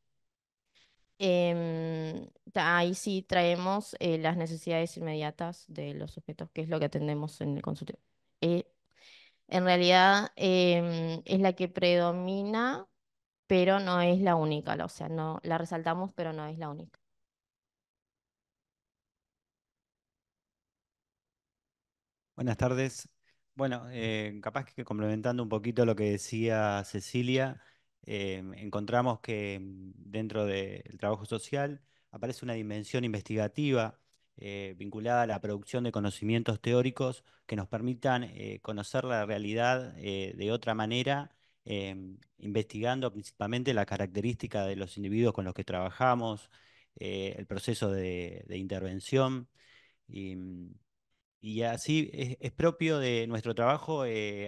Em, ahí sí traemos eh, las necesidades inmediatas de los sujetos, que es lo que atendemos en el consultorio. Eh, en realidad em, es la que predomina, pero no es la única, o sea, no, la resaltamos, pero no es la única. Buenas tardes. Bueno, eh, capaz que complementando un poquito lo que decía Cecilia, eh, encontramos que mm, dentro del trabajo social aparece una dimensión investigativa eh, vinculada a la producción de conocimientos teóricos que nos permitan eh, conocer la realidad de otra manera, em, investigando principalmente la característica de los individuos con los que trabajamos, el proceso de, intervención. Y, mm, así es, propio de nuestro trabajo,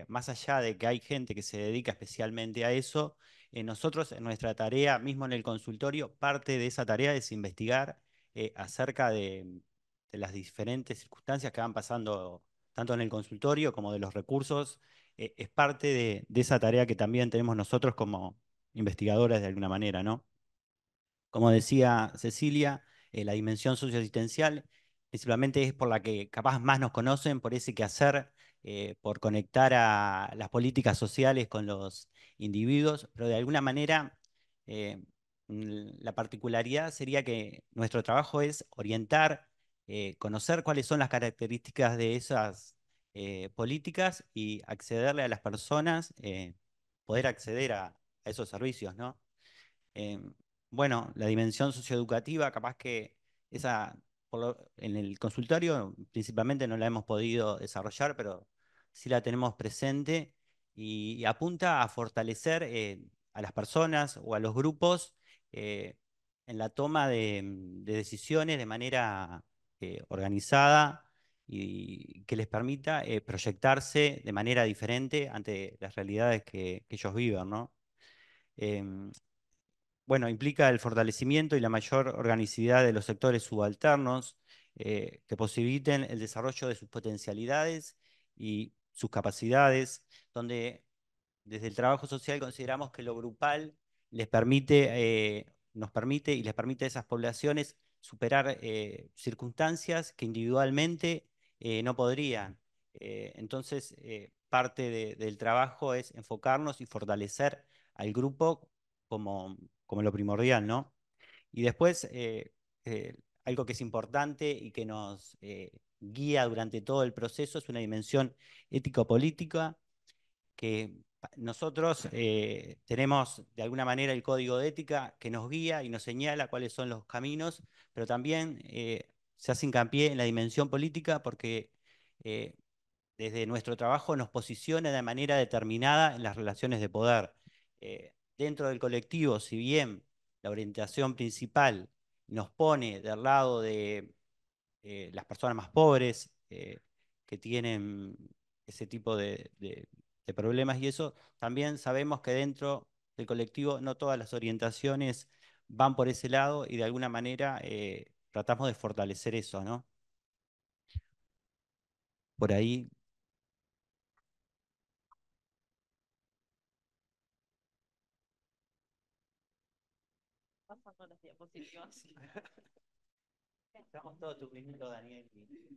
más allá de que hay gente que se dedica especialmente a eso, eh, nosotros en nuestra tarea, mismo en el consultorio, parte de esa tarea es investigar eh, acerca de, las diferentes circunstancias que van pasando tanto en el consultorio como de los recursos. Eh, es parte de, esa tarea que también tenemos nosotros como investigadores de alguna manera, ¿no? Como decía Cecilia, la dimensión socioasistencial principalmente es por la que capaz más nos conocen, por ese quehacer, por conectar a las políticas sociales con los individuos, pero de alguna manera eh, mm, la particularidad sería que nuestro trabajo es orientar, eh, conocer cuáles son las características de esas eh, políticas y accederle a las personas, poder acceder a, esos servicios, em, bueno, la dimensión socioeducativa, capaz que esa en el consultorio principalmente no la hemos podido desarrollar, pero sí la tenemos presente y, apunta a fortalecer eh, a las personas o a los grupos eh, en la toma de, mm, decisiones de manera eh, organizada y que les permita proyectarse de manera diferente ante las realidades que, ellos viven. Em, bueno, implica el fortalecimiento y la mayor organicidad de los sectores subalternos que posibiliten el desarrollo de sus potencialidades y sus capacidades, donde desde el trabajo social consideramos que lo grupal les permite, eh, nos permite y les permite a esas poblaciones superar eh, circunstancias que individualmente eh, no podrían. entonces, parte del trabajo es enfocarnos y fortalecer al grupo como, como lo primordial, ¿no? Y después, algo que es importante y que nos eh, guía durante todo el proceso es una dimensión ético-política que nosotros eh, tenemos de alguna manera el código de ética que nos guía y nos señala cuáles son los caminos, pero también eh, se hace hincapié en la dimensión política porque desde nuestro trabajo nos posiciona de manera determinada en las relaciones de poder. dentro del colectivo, si bien la orientación principal nos pone del lado de eh, las personas más pobres eh, que tienen ese tipo de, problemas y eso, también sabemos que dentro del colectivo no todas las orientaciones van por ese lado y de alguna manera eh, tratamos de fortalecer eso, ¿no? Por ahí Estamos todos tu primito, Daniel.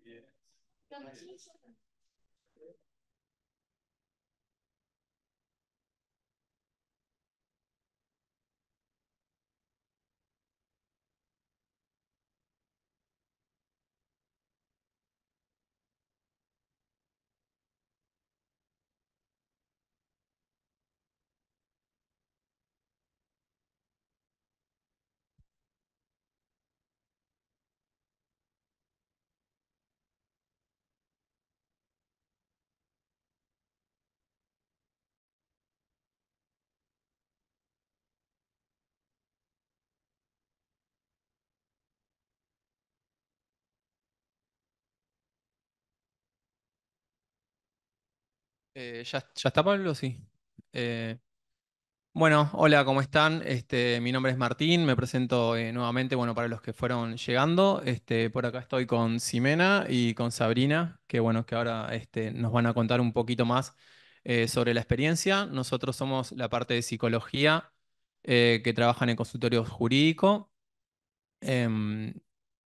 Yes. Eh, ¿ya, está Pablo? Sí. Eh, bueno, hola, ¿cómo están? Este, mi nombre es Martín, me presento eh, nuevamente, bueno, para los que fueron llegando. Este, por acá estoy con Simena y con Sabrina, que bueno, que ahora este, nos van a contar un poquito más sobre la experiencia. Nosotros somos la parte de psicología que trabaja en consultorio jurídico. Em,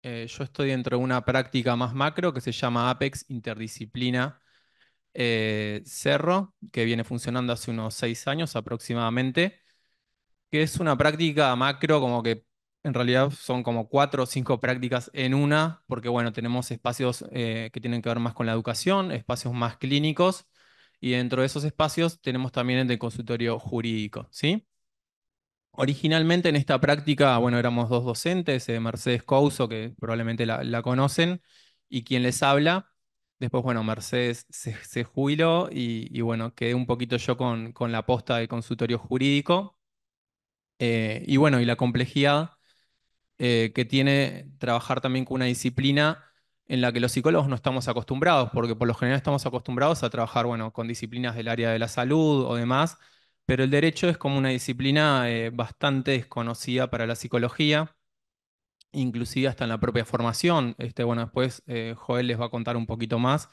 yo estoy dentro de una práctica más macro que se llama APEX Interdisciplina eh, Cerro, que viene funcionando hace unos seis años aproximadamente, que es una práctica macro, como que en realidad son como cuatro o cinco prácticas en una, porque bueno, tenemos espacios eh, que tienen que ver más con la educación, espacios más clínicos, y dentro de esos espacios tenemos también el de consultorio jurídico, ¿sí? Originalmente en esta práctica, bueno, éramos dos docentes, eh, Mercedes Couso, que probablemente la conocen, y quien les habla, Después, bueno, Mercedes se, jubiló y, bueno, quedé un poquito yo con, la posta de consultorio jurídico. Eh, y bueno, y la complejidad eh, que tiene trabajar también con una disciplina en la que los psicólogos no estamos acostumbrados, porque por lo general estamos acostumbrados a trabajar, bueno, con disciplinas del área de la salud o demás, pero el derecho es como una disciplina eh, bastante desconocida para la psicología inclusive hasta en la propia formación. Este, bueno, después eh, Joel les va a contar un poquito más,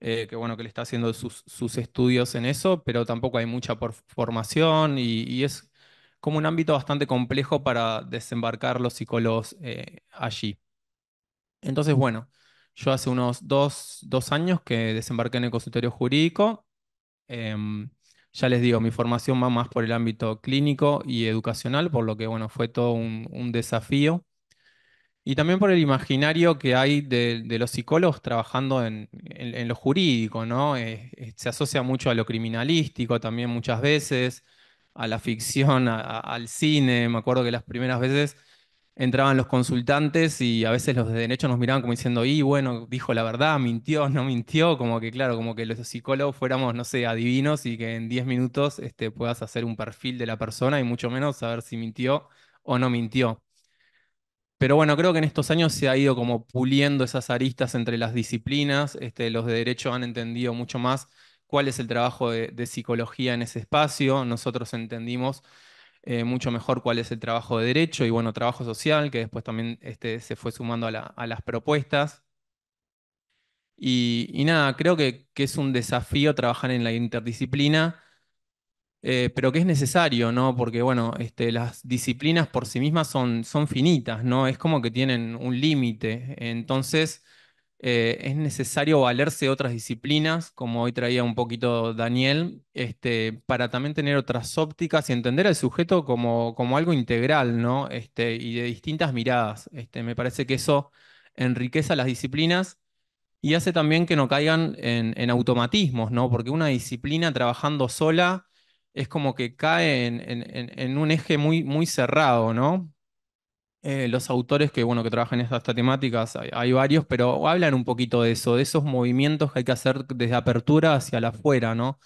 eh, que bueno, que le está haciendo sus, estudios en eso, pero tampoco hay mucha formación y, es como un ámbito bastante complejo para desembarcar los psicólogos eh, allí. Entonces, bueno, yo hace unos dos, años que desembarqué en el consultorio jurídico. Em, ya les digo, mi formación va más por el ámbito clínico y educacional, por lo que bueno, fue todo un desafío. Y también por el imaginario que hay de, los psicólogos trabajando en, lo jurídico, ¿no? se asocia mucho a lo criminalístico también muchas veces, a la ficción, al cine. Me acuerdo que las primeras veces entraban los consultantes y a veces los de derecho nos miraban como diciendo, y bueno, dijo la verdad, mintió, no mintió, como que claro, como que los psicólogos fuéramos, no sé, adivinos y que en 10 minutos este, puedas hacer un perfil de la persona y mucho menos saber si mintió o no mintió. Pero bueno, creo que en estos años se ha ido como puliendo esas aristas entre las disciplinas. Este, los de derecho han entendido mucho más cuál es el trabajo de, psicología en ese espacio. Nosotros entendimos eh, mucho mejor cuál es el trabajo de derecho y bueno, trabajo social, que después también este, se fue sumando a, las propuestas. Y, nada, creo que, es un desafío trabajar en la interdisciplina eh, pero que es necesario, Porque, este, las disciplinas por sí mismas son, finitas, Es como que tienen un límite. Entonces, eh, es necesario valerse otras disciplinas, como hoy traía un poquito Daniel, este, para también tener otras ópticas y entender al sujeto como, algo integral, este, y de distintas miradas. me parece que eso enriquece las disciplinas y hace también que no caigan en, automatismos, Porque una disciplina trabajando sola es como que cae en, un eje muy, muy cerrado, ¿no? Eh, los autores que, bueno, que trabajan en estas temáticas, hay, varios, pero hablan un poquito de eso, de esos movimientos que hay que hacer desde apertura hacia la afuera, ¿no?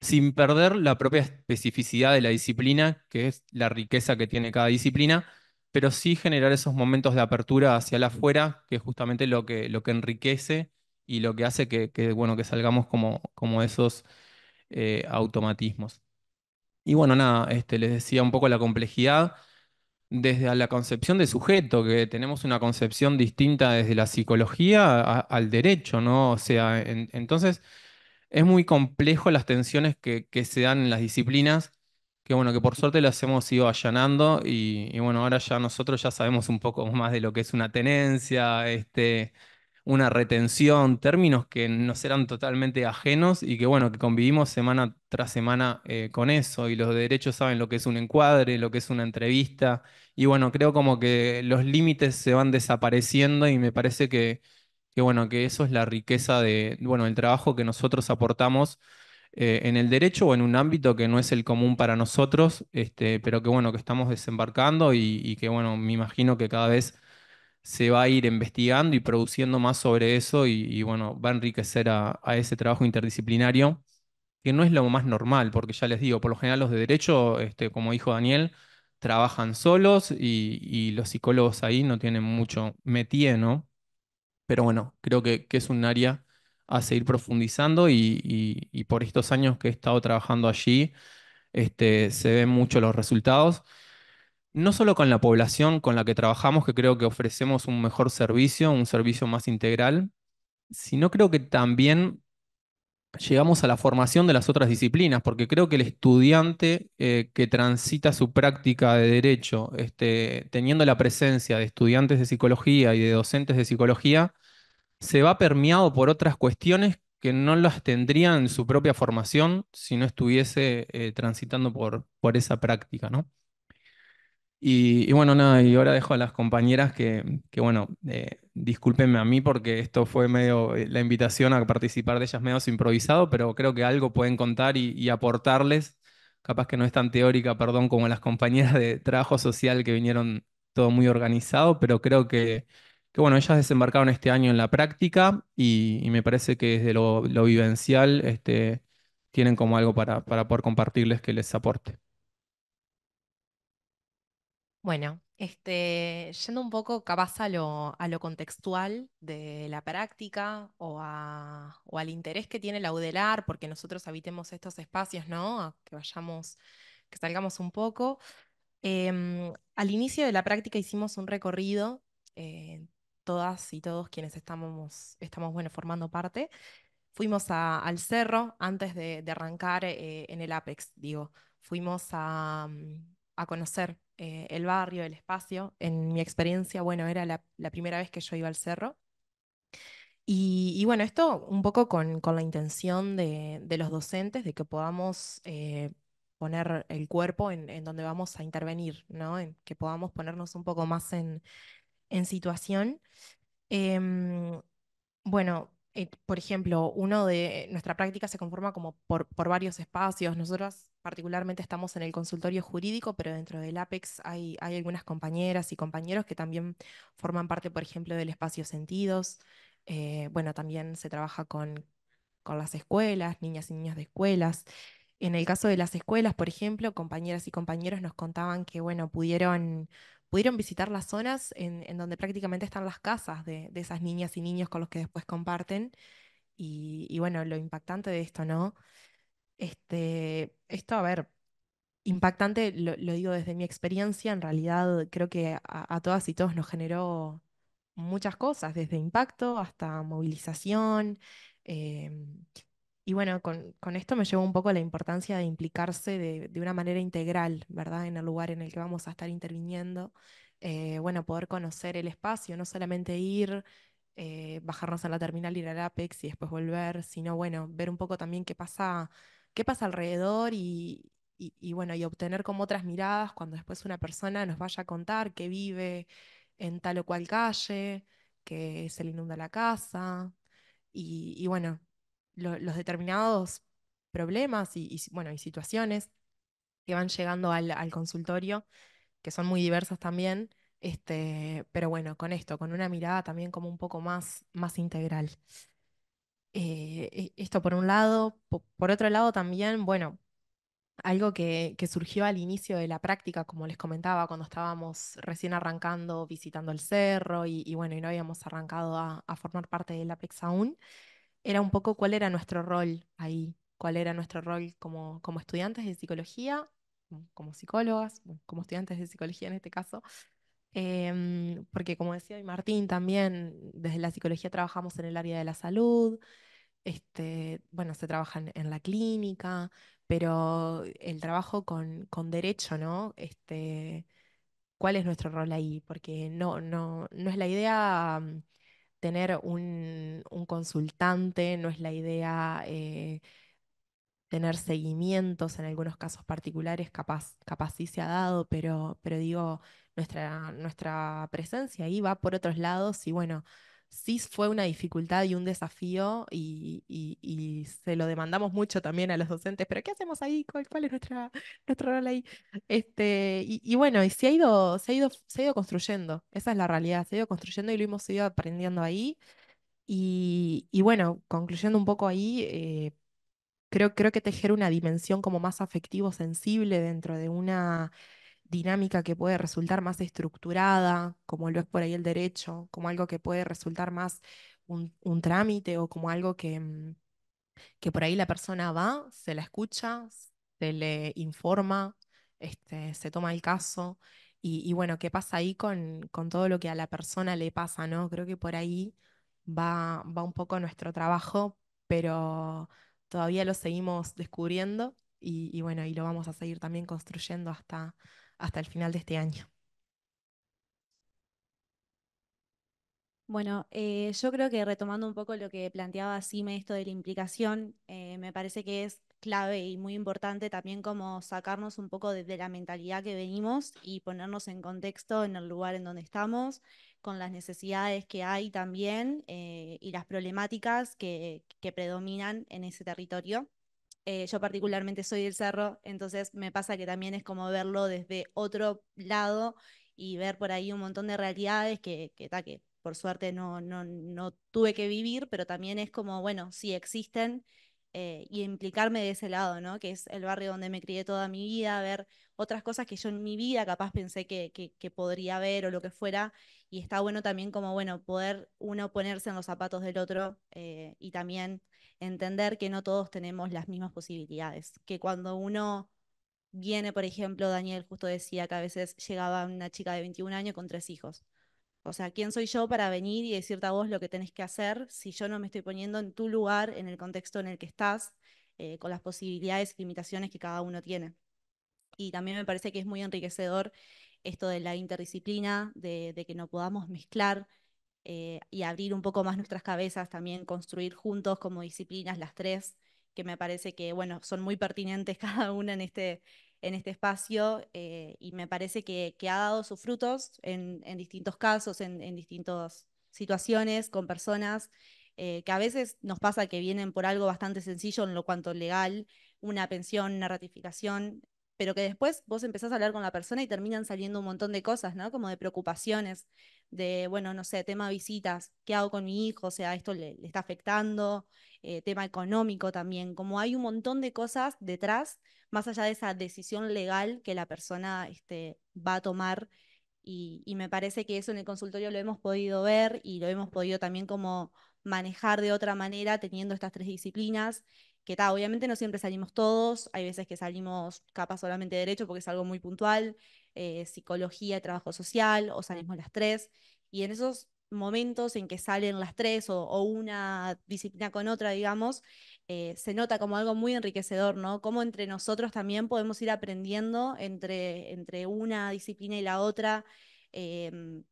Sin perder la propia especificidad de la disciplina, que es la riqueza que tiene cada disciplina, pero sí generar esos momentos de apertura hacia la afuera, que es justamente lo que, lo que enriquece y lo que hace que, bueno, que salgamos como, como esos eh, automatismos. Y bueno, nada, este, les decía un poco la complejidad desde la concepción de sujeto, que tenemos una concepción distinta desde la psicología al derecho, ¿no? O sea, entonces es muy complejo las tensiones que, se dan en las disciplinas, que bueno, que por suerte las hemos ido allanando y, y bueno, ahora ya nosotros ya sabemos un poco más de lo que es una tenencia, este, una retención, términos que nos eran totalmente ajenos y que bueno, que convivimos semana tras semana eh, con eso y los de derecho saben lo que es un encuadre, lo que es una entrevista y bueno, creo como que los límites se van desapareciendo y me parece que, que bueno, que eso es la riqueza de, bueno, el trabajo que nosotros aportamos eh, en el derecho o en un ámbito que no es el común para nosotros, este, pero que bueno, que estamos desembarcando y que bueno, me imagino que cada vez se va a ir investigando y produciendo más sobre eso y, bueno, va a enriquecer a, ese trabajo interdisciplinario, que no es lo más normal, porque ya les digo, por lo general los de derecho, este, como dijo Daniel, trabajan solos y, los psicólogos ahí no tienen mucho metido. ¿no? Pero bueno, creo que, es un área a seguir profundizando y, por estos años que he estado trabajando allí, este, se ven mucho los resultados no solo con la población con la que trabajamos, que creo que ofrecemos un mejor servicio, un servicio más integral, sino creo que también llegamos a la formación de las otras disciplinas, porque creo que el estudiante eh, que transita su práctica de derecho, este, teniendo la presencia de estudiantes de psicología y de docentes de psicología, se va permeado por otras cuestiones que no las tendría en su propia formación si no estuviese eh, transitando por, por esa práctica, ¿no? Y, bueno, nada, y ahora dejo a las compañeras que, que bueno, eh, discúlpenme a mí porque esto fue medio, eh, la invitación a participar de ellas medio improvisado, pero creo que algo pueden contar y, aportarles. Capaz que no es tan teórica, perdón, como las compañeras de trabajo social que vinieron todo muy organizado, pero creo que, que bueno, ellas desembarcaron este año en la práctica y, me parece que desde lo, vivencial este, tienen como algo para, para poder compartirles que les aporte. Bueno, este, yendo un poco capaz a lo, contextual de la práctica o, al interés que tiene la UDELAR, porque nosotros habitemos estos espacios, ¿no? que vayamos, que salgamos un poco. Em, al inicio de la práctica hicimos un recorrido, eh, todas y todos quienes estamos, estamos bueno, formando parte, fuimos al cerro antes de, arrancar eh, en el Apex, digo, fuimos a mm, conocer eh, el barrio, el espacio. En mi experiencia, bueno, era la, primera vez que yo iba al cerro. Y, bueno, esto un poco con, con la intención de, los docentes, de que podamos eh, poner el cuerpo en, donde vamos a intervenir, ¿no? que podamos ponernos un poco más en, situación. Em, bueno, eh, por ejemplo, uno de eh, nuestra práctica se conforma como por, varios espacios. Nosotros particularmente estamos en el consultorio jurídico, pero dentro del APEX hay, algunas compañeras y compañeros que también forman parte, por ejemplo, del espacio sentidos. Eh, bueno, también se trabaja con, con las escuelas, niñas y niños de escuelas. En el caso de las escuelas, por ejemplo, compañeras y compañeros nos contaban que, bueno, pudieron pudieron visitar las zonas en, donde prácticamente están las casas de, esas niñas y niños con los que después comparten. Y, bueno, lo impactante de esto, ¿no? Este, esto, a ver, impactante, lo, digo desde mi experiencia, en realidad creo que a, todas y todos nos generó muchas cosas, desde impacto hasta movilización, em, y bueno, con, esto me llevo un poco la importancia de implicarse de, una manera integral, ¿verdad? En el lugar en el que vamos a estar interviniendo. Eh, bueno, poder conocer el espacio, no solamente ir, eh, bajarnos a la terminal, ir al Apex y después volver, sino bueno, ver un poco también qué pasa, qué pasa alrededor y, bueno, y obtener como otras miradas cuando después una persona nos vaya a contar que vive en tal o cual calle, que se le inunda la casa. y, y bueno, los determinados problemas y, bueno, y situaciones que van llegando al, consultorio, que son muy diversas también, este, pero bueno, con esto, con una mirada también como un poco más, más integral. Eh, e, esto por un lado, por otro lado también, bueno, algo que, surgió al inicio de la práctica, como les comentaba, cuando estábamos recién arrancando, visitando el cerro y, bueno, y no habíamos arrancado a, a formar parte del APEX aún, era un poco cuál era nuestro rol ahí, cuál era nuestro rol como, como estudiantes de psicología, como psicólogas, como estudiantes de psicología en este caso, em, porque como decía Martín también, desde la psicología trabajamos en el área de la salud, este, bueno, se trabaja en, la clínica, pero el trabajo con, con derecho, ¿no? Este, ¿Cuál es nuestro rol ahí? Porque no, no, no es la idea tener un, consultante, no es la idea eh, tener seguimientos en algunos casos particulares, capaz, sí se ha dado, pero, pero digo, nuestra, nuestra presencia ahí va por otros lados y bueno, sí fue una dificultad y un desafío y, y, se lo demandamos mucho también a los docentes, pero ¿qué hacemos ahí? ¿Cuál, es nuestra, nuestro rol ahí? Este, y, y, bueno, y se ha, ido, se, ha ido, se ha ido construyendo, esa es la realidad, se ha ido construyendo y lo hemos ido aprendiendo ahí. Y, bueno, concluyendo un poco ahí, eh, creo, creo que tejer una dimensión como más afectivo, sensible dentro de una dinámica que puede resultar más estructurada, como lo es por ahí el derecho, como algo que puede resultar más un, trámite o como algo que, mm, que por ahí la persona va, se la escucha, se le informa, este, se toma el caso. Y, bueno, ¿qué pasa ahí con, todo lo que a la persona le pasa? ¿no? Creo que por ahí va, va un poco nuestro trabajo, pero todavía lo seguimos descubriendo y, y bueno, y lo vamos a seguir también construyendo hasta, hasta el final de este año. Bueno, eh, yo creo que retomando un poco lo que planteaba Sime, esto de la implicación, eh, me parece que es clave y muy importante también como sacarnos un poco de, la mentalidad que venimos y ponernos en contexto en el lugar en donde estamos, con las necesidades que hay también eh, y las problemáticas que predominan en ese territorio. Eh, yo particularmente soy del cerro, entonces me pasa que también es como verlo desde otro lado y ver por ahí un montón de realidades que, que, por suerte no, no, no tuve que vivir, pero también es como, bueno, sí existen eh, y implicarme de ese lado, ¿no? Que es el barrio donde me crié toda mi vida, ver otras cosas que yo en mi vida capaz pensé que, podría ver o lo que fuera. Y está bueno también como, bueno, poder uno ponerse en los zapatos del otro eh, y también entender que no todos tenemos las mismas posibilidades, que cuando uno viene, por ejemplo, Daniel justo decía que a veces llegaba una chica de 21 años con tres hijos. O sea, ¿quién soy yo para venir y decirte a vos lo que tenés que hacer si yo no me estoy poniendo en tu lugar, en el contexto en el que estás, eh, con las posibilidades y limitaciones que cada uno tiene? Y también me parece que es muy enriquecedor esto de la interdisciplina, de, que no podamos mezclar eh, y abrir un poco más nuestras cabezas, también construir juntos como disciplinas las tres, que me parece que, bueno, son muy pertinentes cada una en este, en este espacio eh, y me parece que, ha dado sus frutos en, distintos casos, en, en, distintas situaciones, con personas eh, que a veces nos pasa que vienen por algo bastante sencillo en lo cuanto legal, una pensión, una ratificación, pero que después vos empezás a hablar con la persona y terminan saliendo un montón de cosas, ¿no? Como de preocupaciones, de, bueno, no sé, tema visitas, ¿qué hago con mi hijo? O sea, esto le, está afectando, eh, tema económico también, como hay un montón de cosas detrás más allá de esa decisión legal que la persona este, va a tomar. Y, me parece que eso en el consultorio lo hemos podido ver y lo hemos podido también como manejar de otra manera teniendo estas tres disciplinas, que obviamente no siempre salimos todos, hay veces que salimos capaz solamente derecho porque es algo muy puntual, eh, psicología, trabajo social, o salimos las tres, y en esos momentos en que salen las tres o, una disciplina con otra, digamos, eh, se nota como algo muy enriquecedor, ¿no? Cómo entre nosotros también podemos ir aprendiendo entre, entre una disciplina y la otra, em,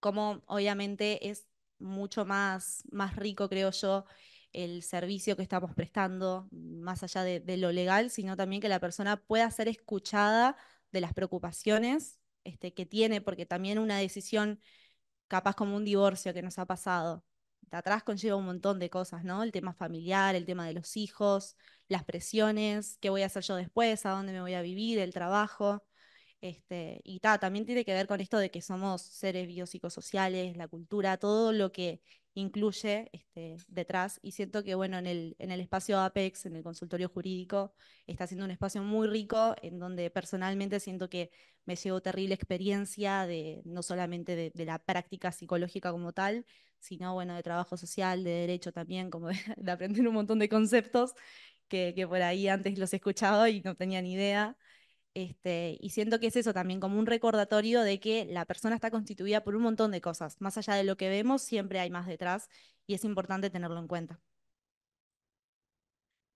cómo como obviamente es mucho más, más rico, creo yo, el servicio que estamos prestando, más allá de, lo legal, sino también que la persona pueda ser escuchada de las preocupaciones este, que tiene, porque también una decisión capaz como un divorcio que nos ha pasado. De atrás conlleva un montón de cosas, ¿no? El tema familiar, el tema de los hijos, las presiones, qué voy a hacer yo después, a dónde me voy a vivir, el trabajo. Este, y también tiene que ver con esto de que somos seres biopsicosociales, la cultura, todo lo que incluye este, detrás. Y siento que, bueno, en el, espacio Apex, en el consultorio jurídico, está siendo un espacio muy rico en donde personalmente siento que me llevo terrible experiencia de no solamente de, la práctica psicológica como tal, sino, bueno, de trabajo social, de derecho también, como de, aprender un montón de conceptos que, que por ahí antes los he escuchado y no tenía ni idea. Este, y siento que es eso también, como un recordatorio de que la persona está constituida por un montón de cosas. Más allá de lo que vemos, siempre hay más detrás y es importante tenerlo en cuenta.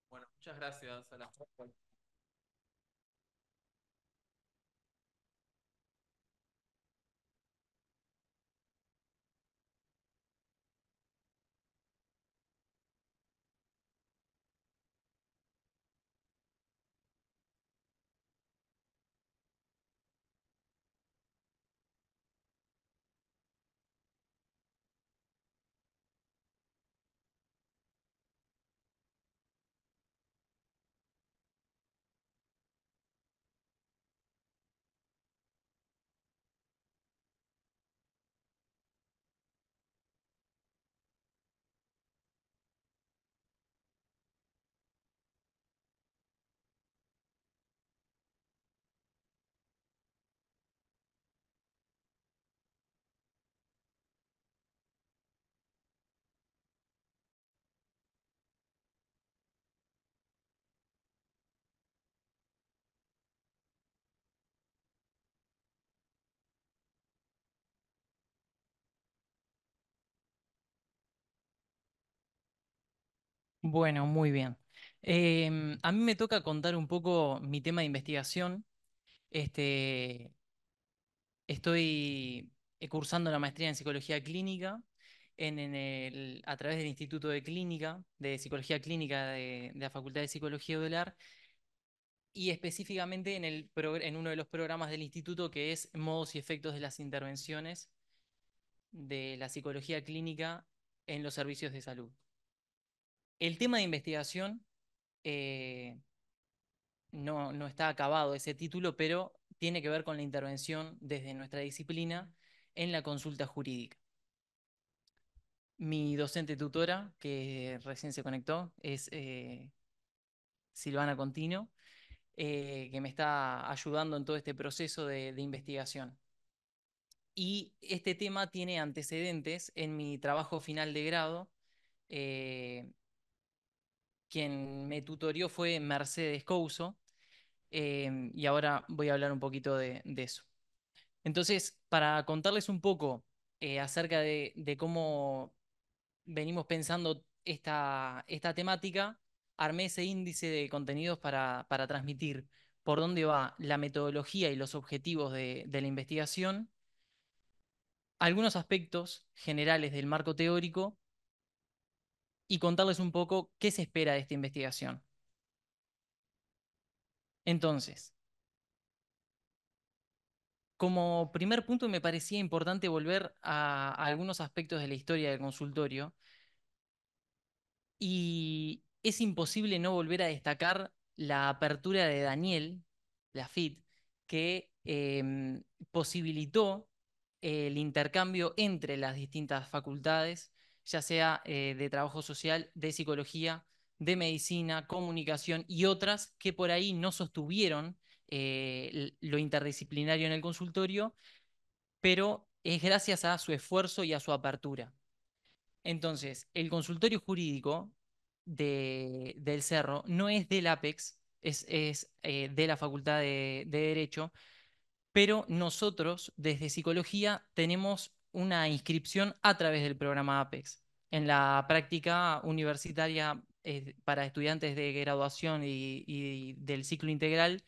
Bueno, muchas gracias a Bueno, muy bien. Em, a mí me toca contar un poco mi tema de investigación. Este, estoy cursando la maestría en psicología clínica a través del Instituto de Clínica, de Psicología Clínica de, la Facultad de Psicología de Olar, y específicamente en uno de los programas del instituto que es Modos y Efectos de las Intervenciones de la Psicología Clínica en los Servicios de Salud. El tema de investigación eh, no, está acabado ese título, pero tiene que ver con la intervención desde nuestra disciplina en la consulta jurídica. Mi docente tutora, que recién se conectó, es eh, Silvana Contino, eh, que me está ayudando en todo este proceso de, investigación. Y este tema tiene antecedentes en mi trabajo final de grado, quien me tutorió fue Mercedes Couso, eh, y ahora voy a hablar un poquito de, eso. Entonces, para contarles un poco eh, acerca de, cómo venimos pensando esta, temática, armé ese índice de contenidos para, transmitir por dónde va la metodología y los objetivos de la investigación, algunos aspectos generales del marco teórico y contarles un poco qué se espera de esta investigación. Entonces, como primer punto me parecía importante volver a, algunos aspectos de la historia del consultorio y es imposible no volver a destacar la apertura de Daniel, la FIT, que em, posibilitó el intercambio entre las distintas facultades ya sea eh, de trabajo social, de psicología, de medicina, comunicación y otras que por ahí no sostuvieron eh, lo interdisciplinario en el consultorio, pero es gracias a su esfuerzo y a su apertura. Entonces, el consultorio jurídico del Cerro no es del APEX, es, eh, de la Facultad de Derecho, pero nosotros desde psicología tenemos una inscripción a través del programa APEX. En la práctica universitaria eh, para estudiantes de graduación y, del ciclo integral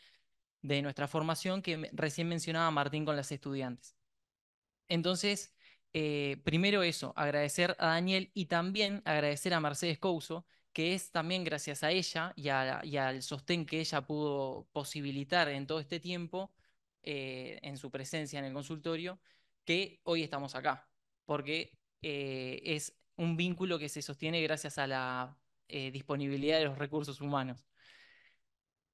de nuestra formación que recién mencionaba Martín con las estudiantes. Entonces, eh, primero eso, agradecer a Daniel y también agradecer a Mercedes Couso, que es también gracias a ella y, al sostén que ella pudo posibilitar en todo este tiempo, eh, en su presencia en el consultorio, que hoy estamos acá, porque eh, es un vínculo que se sostiene gracias a la eh, disponibilidad de los recursos humanos.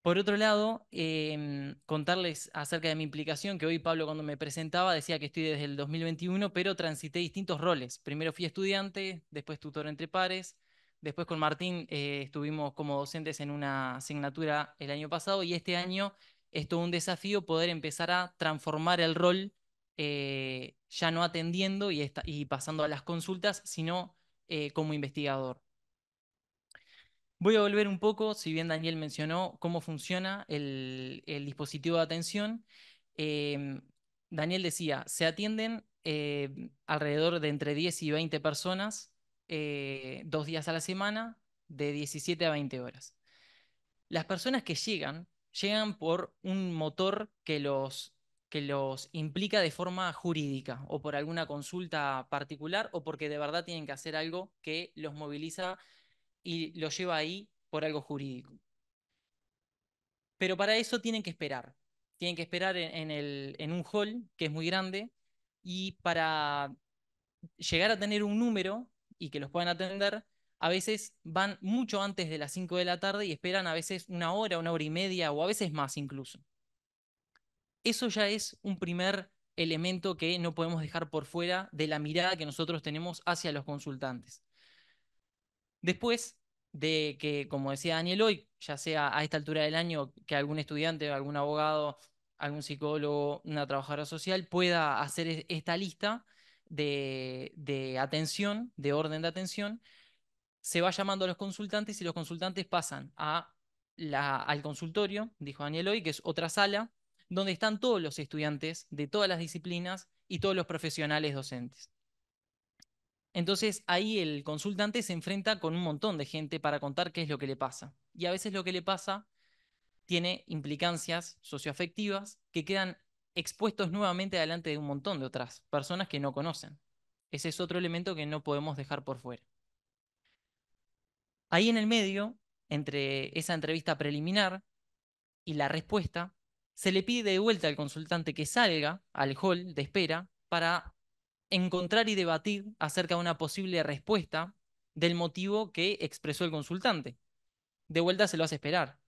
Por otro lado, em, contarles acerca de mi implicación, que hoy Pablo cuando me presentaba decía que estoy desde el 2021, pero transité distintos roles. Primero fui estudiante, después tutor entre pares, después con Martín eh, estuvimos como docentes en una asignatura el año pasado y este año es todo un desafío poder empezar a transformar el rol eh, ya no atendiendo y, está, pasando a las consultas, sino eh, como investigador. Voy a volver un poco, si bien Daniel mencionó cómo funciona el, dispositivo de atención. Em, Daniel decía, se atienden eh, alrededor de entre 10 y 20 personas dos días a la semana, de 17 a 20 horas. Las personas que llegan, llegan por un motor que los que los implica de forma jurídica o por alguna consulta particular o porque de verdad tienen que hacer algo que los moviliza y los lleva ahí por algo jurídico. Pero para eso tienen que esperar. Tienen que esperar en, el, en un hall que es muy grande y para llegar a tener un número y que los puedan atender, a veces van mucho antes de las 5 de la tarde y esperan a veces una hora, una hora y media o a veces más incluso. Eso ya es un primer elemento que no podemos dejar por fuera de la mirada que nosotros tenemos hacia los consultantes. Después de que, como decía Daniel hoy, ya sea a esta altura del año, que algún estudiante, algún abogado, algún psicólogo, una trabajadora social pueda hacer esta lista de, atención, de orden de atención, se va llamando a los consultantes y los consultantes pasan a la, al consultorio, dijo Daniel hoy, que es otra sala, donde están todos los estudiantes de todas las disciplinas y todos los profesionales docentes. Entonces ahí el consultante se enfrenta con un montón de gente para contar qué es lo que le pasa. Y a veces lo que le pasa tiene implicancias socioafectivas que quedan expuestos nuevamente delante de un montón de otras personas que no conocen. Ese es otro elemento que no podemos dejar por fuera. Ahí en el medio, entre esa entrevista preliminar y la respuesta, se le pide de vuelta al consultante que salga al hall de espera para encontrar y debatir acerca de una posible respuesta del motivo que expresó el consultante. De vuelta se lo hace esperar.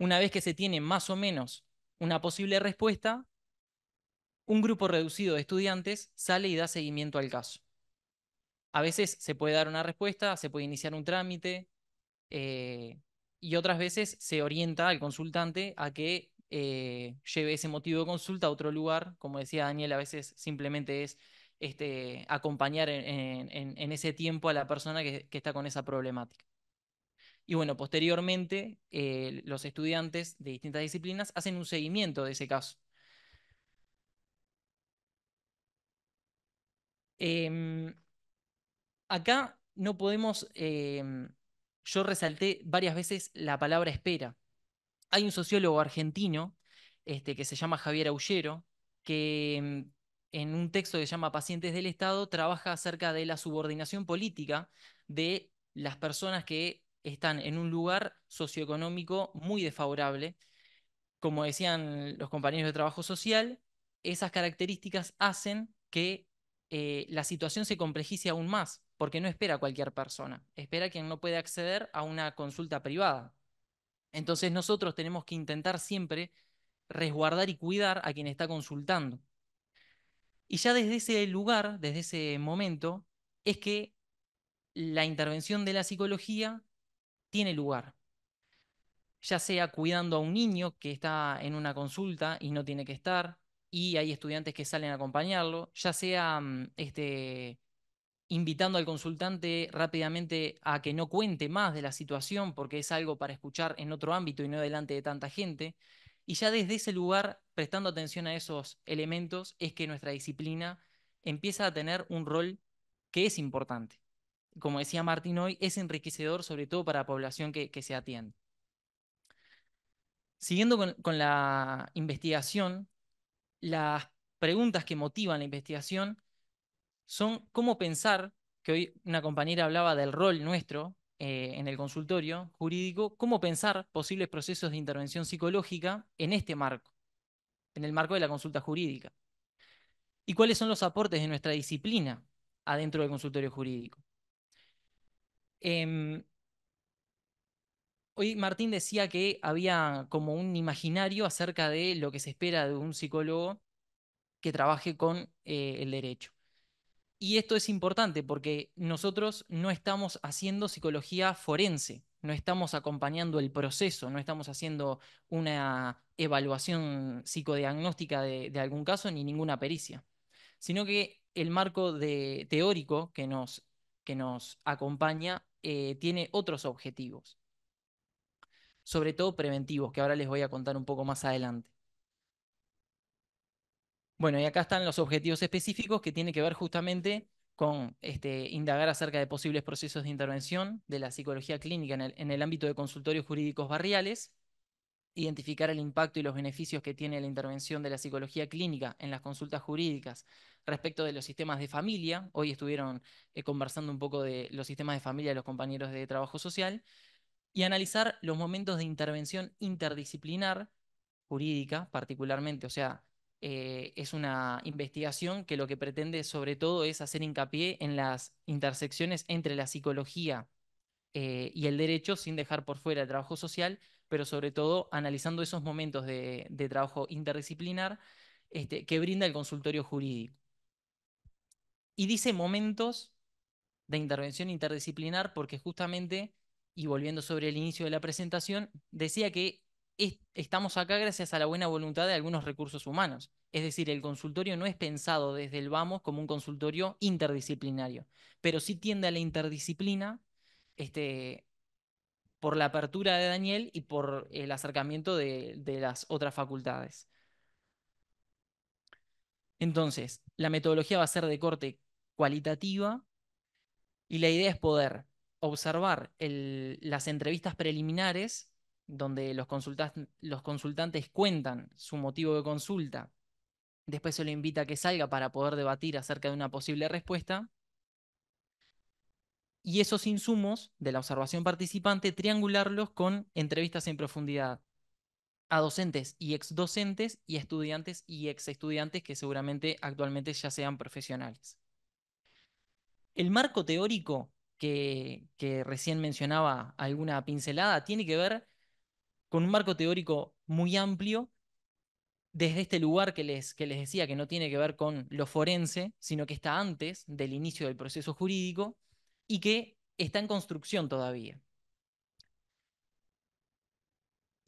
Una vez que se tiene más o menos una posible respuesta, un grupo reducido de estudiantes sale y da seguimiento al caso. A veces se puede dar una respuesta, se puede iniciar un trámite, eh, y otras veces se orienta al consultante a que eh, lleve ese motivo de consulta a otro lugar. Como decía Daniel, a veces simplemente es este, acompañar en, ese tiempo a la persona que, está con esa problemática. Y bueno, posteriormente eh, los estudiantes de distintas disciplinas hacen un seguimiento de ese caso. Em, acá no podemos em, yo resalté varias veces la palabra espera. Hay un sociólogo argentino este, que se llama Javier Aullero, que em, en un texto que se llama Pacientes del Estado trabaja acerca de la subordinación política de las personas que están en un lugar socioeconómico muy desfavorable. Como decían los compañeros de trabajo social, esas características hacen que eh, la situación se complejice aún más porque no espera a cualquier persona, espera a quien no puede acceder a una consulta privada. Entonces nosotros tenemos que intentar siempre resguardar y cuidar a quien está consultando. Y ya desde ese lugar, desde ese momento, es que la intervención de la psicología tiene lugar. Ya sea cuidando a un niño que está en una consulta y no tiene que estar, y hay estudiantes que salen a acompañarlo, ya sea mm, este, invitando al consultante rápidamente a que no cuente más de la situación porque es algo para escuchar en otro ámbito y no delante de tanta gente. Y ya desde ese lugar, prestando atención a esos elementos, es que nuestra disciplina empieza a tener un rol que es importante. Como decía Martín hoy, es enriquecedor sobre todo para la población que, se atiende. Siguiendo con, con la investigación, las preguntas que motivan la investigación son cómo pensar, que hoy una compañera hablaba del rol nuestro eh, en el consultorio jurídico, cómo pensar posibles procesos de intervención psicológica en este marco, en el marco de la consulta jurídica. ¿Y cuáles son los aportes de nuestra disciplina adentro del consultorio jurídico? Em, hoy Martín decía que había como un imaginario acerca de lo que se espera de un psicólogo que trabaje con eh, el derecho. Y esto es importante porque nosotros no estamos haciendo psicología forense, no estamos acompañando el proceso, no estamos haciendo una evaluación psicodiagnóstica de, algún caso ni ninguna pericia, sino que el marco teórico que nos, acompaña eh, tiene otros objetivos, sobre todo preventivos, que ahora les voy a contar un poco más adelante. Bueno, y acá están los objetivos específicos que tienen que ver justamente con este, indagar acerca de posibles procesos de intervención de la psicología clínica en el, ámbito de consultorios jurídicos barriales, identificar el impacto y los beneficios que tiene la intervención de la psicología clínica en las consultas jurídicas respecto de los sistemas de familia. Hoy estuvieron eh, conversando un poco de los sistemas de familia de los compañeros de trabajo social y analizar los momentos de intervención interdisciplinar jurídica particularmente, o sea, eh, es una investigación que lo que pretende sobre todo es hacer hincapié en las intersecciones entre la psicología eh, y el derecho sin dejar por fuera el trabajo social, pero sobre todo analizando esos momentos de, trabajo interdisciplinar este, que brinda el consultorio jurídico. Y dice momentos de intervención interdisciplinar porque justamente, y volviendo sobre el inicio de la presentación, decía que estamos acá gracias a la buena voluntad de algunos recursos humanos. Es decir, el consultorio no es pensado desde el vamos como un consultorio interdisciplinario, pero sí tiende a la interdisciplina este, por la apertura de Daniel y por el acercamiento de, las otras facultades. Entonces, la metodología va a ser de corte cualitativa y la idea es poder observar las entrevistas preliminares donde los, los consultantes cuentan su motivo de consulta, después se le invita a que salga para poder debatir acerca de una posible respuesta, y esos insumos de la observación participante triangularlos con entrevistas en profundidad a docentes y ex docentes y estudiantes y ex estudiantes que seguramente actualmente ya sean profesionales. El marco teórico que, que recién mencionaba alguna pincelada tiene que ver con un marco teórico muy amplio, desde este lugar que les, que les decía que no tiene que ver con lo forense, sino que está antes del inicio del proceso jurídico y que está en construcción todavía.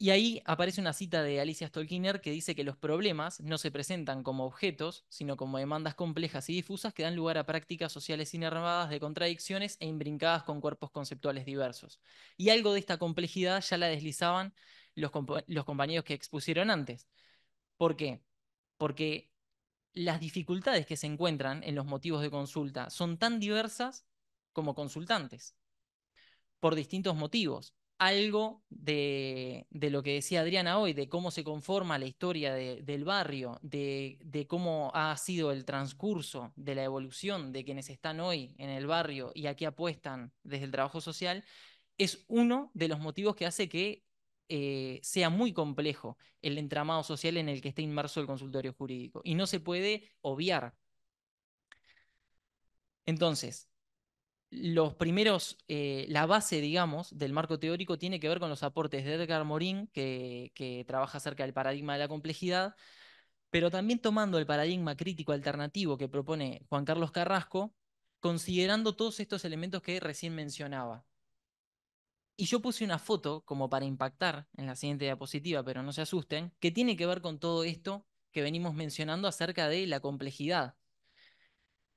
Y ahí aparece una cita de Alicia Stolkiner que dice que los problemas no se presentan como objetos, sino como demandas complejas y difusas que dan lugar a prácticas sociales inervadas de contradicciones e imbrincadas con cuerpos conceptuales diversos. Y algo de esta complejidad ya la deslizaban los, compañeros que expusieron antes. ¿Por qué? Porque las dificultades que se encuentran en los motivos de consulta son tan diversas como consultantes, por distintos motivos algo de, lo que decía Adriana hoy, de cómo se conforma la historia del barrio, de, cómo ha sido el transcurso de la evolución de quienes están hoy en el barrio y a qué apuestan desde el trabajo social, es uno de los motivos que hace que eh, sea muy complejo el entramado social en el que está inmerso el consultorio jurídico y no se puede obviar. Entonces, los primeros, eh, la base, digamos, del marco teórico tiene que ver con los aportes de Edgar Morin, que, trabaja acerca del paradigma de la complejidad, pero también tomando el paradigma crítico alternativo que propone Juan Carlos Carrasco, considerando todos estos elementos que recién mencionaba. Y yo puse una foto como para impactar en la siguiente diapositiva, pero no se asusten, que tiene que ver con todo esto que venimos mencionando acerca de la complejidad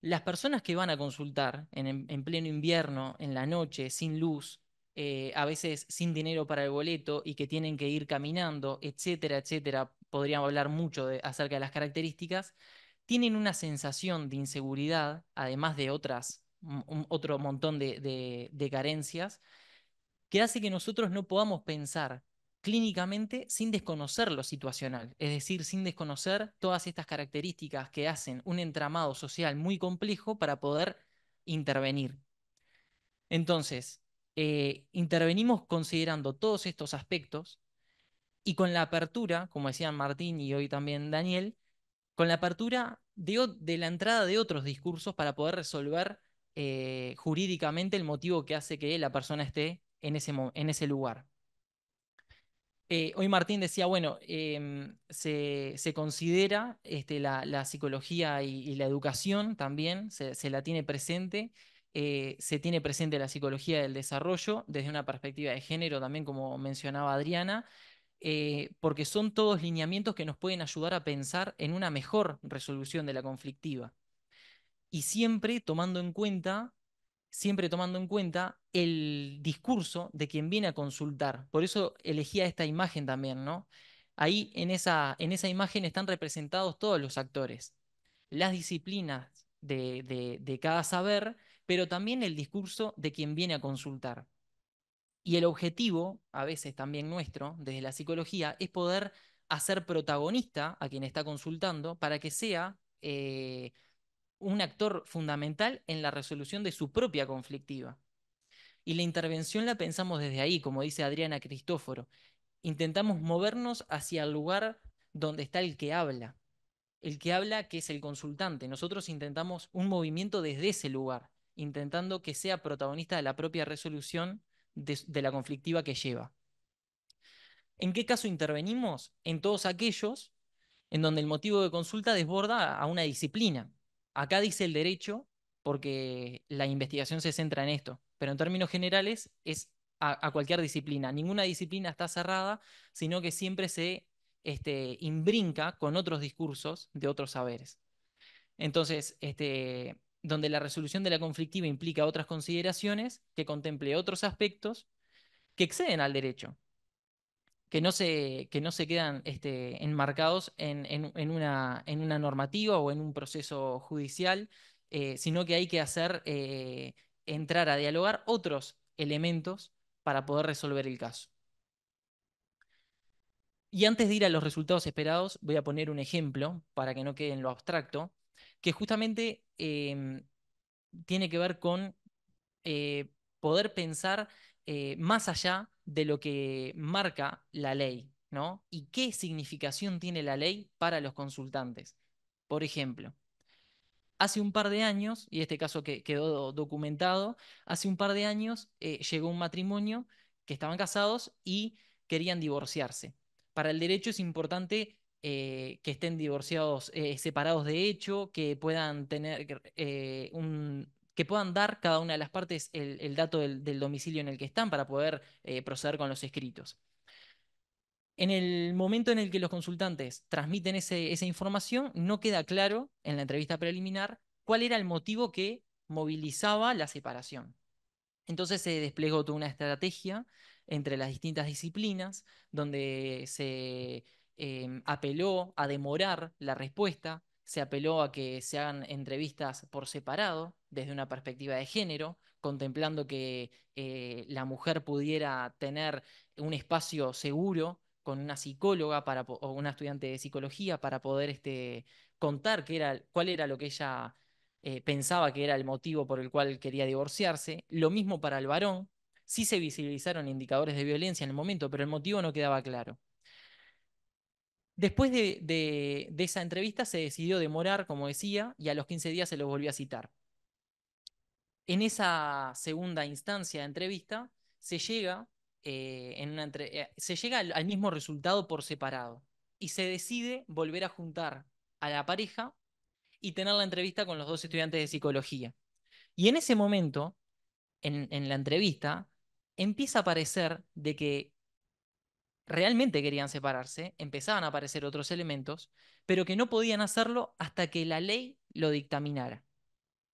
las personas que van a consultar en, pleno invierno, en la noche, sin luz, eh, a veces sin dinero para el boleto y que tienen que ir caminando, etcétera, etcétera, podríamos hablar mucho de, acerca de las características, tienen una sensación de inseguridad, además de otras, otro montón de carencias, que hace que nosotros no podamos pensar clínicamente sin desconocer lo situacional, es decir, sin desconocer todas estas características que hacen un entramado social muy complejo para poder intervenir. Entonces, eh, intervenimos considerando todos estos aspectos y con la apertura, como decían Martín y hoy también Daniel, con la apertura de, la entrada de otros discursos para poder resolver eh, jurídicamente el motivo que hace que la persona esté en ese lugar. Eh, hoy Martín decía, bueno, em, se, considera este, la, psicología y, la educación también, se, la tiene presente, eh, se tiene presente la psicología del desarrollo desde una perspectiva de género también, como mencionaba Adriana, eh, porque son todos lineamientos que nos pueden ayudar a pensar en una mejor resolución de la conflictiva. Y siempre tomando en cuenta siempre tomando en cuenta el discurso de quien viene a consultar. Por eso elegía esta imagen también, ¿no? Ahí en esa, en esa imagen están representados todos los actores, las disciplinas de, cada saber, pero también el discurso de quien viene a consultar. Y el objetivo, a veces también nuestro, desde la psicología, es poder hacer protagonista a quien está consultando para que sea eh, un actor fundamental en la resolución de su propia conflictiva. Y la intervención la pensamos desde ahí, como dice Adriana Cristóforo. Intentamos movernos hacia el lugar donde está el que habla. El que habla, que es el consultante. Nosotros intentamos un movimiento desde ese lugar, intentando que sea protagonista de la propia resolución de, la conflictiva que lleva. ¿En qué caso intervenimos? En todos aquellos en donde el motivo de consulta desborda a una disciplina, Acá dice el derecho porque la investigación se centra en esto, pero en términos generales es a, cualquier disciplina. Ninguna disciplina está cerrada, sino que siempre se este, imbrinca con otros discursos de otros saberes. Entonces, este, donde la resolución de la conflictiva implica otras consideraciones que contemple otros aspectos que exceden al derecho, que no se, que no se quedan este, enmarcados en, una, en una normativa o en un proceso judicial, eh, sino que hay que hacer eh, entrar a dialogar otros elementos para poder resolver el caso. Y antes de ir a los resultados esperados, voy a poner un ejemplo para que no quede en lo abstracto, que justamente em, tiene que ver con eh, poder pensar más allá de de lo que marca la ley, ¿no? Y qué significación tiene la ley para los consultantes. Por ejemplo, hace un par de años, y este caso que quedó documentado, hace un par de años eh, llegó un matrimonio que estaban casados y querían divorciarse. Para el derecho es importante eh, que estén divorciados, eh, separados de hecho, que puedan tener un, que puedan dar cada una de las partes el, dato del, domicilio en el que están para poder eh, proceder con los escritos. En el momento en el que los consultantes transmiten esa información, no queda claro en la entrevista preliminar cuál era el motivo que movilizaba la separación. Entonces se desplegó toda una estrategia entre las distintas disciplinas, donde se em, apeló a demorar la respuesta, se apeló a que se hagan entrevistas por separado, desde una perspectiva de género, contemplando que eh, la mujer pudiera tener un espacio seguro con una psicóloga para, o una estudiante de psicología para poder este, contar qué era, cuál era lo que ella eh, pensaba que era el motivo por el cual quería divorciarse. Lo mismo para el varón. Sí se visibilizaron indicadores de violencia en el momento, pero el motivo no quedaba claro. Después de, esa entrevista se decidió demorar, como decía, y a los 15 días se lo volvió a citar. En esa segunda instancia de entrevista se llega, eh, eh, al, mismo resultado por separado y se decide volver a juntar a la pareja y tener la entrevista con los dos estudiantes de psicología. Y en ese momento, en, en la entrevista, empieza a parecer de que realmente querían separarse, empezaban a aparecer otros elementos, pero que no podían hacerlo hasta que la ley lo dictaminara.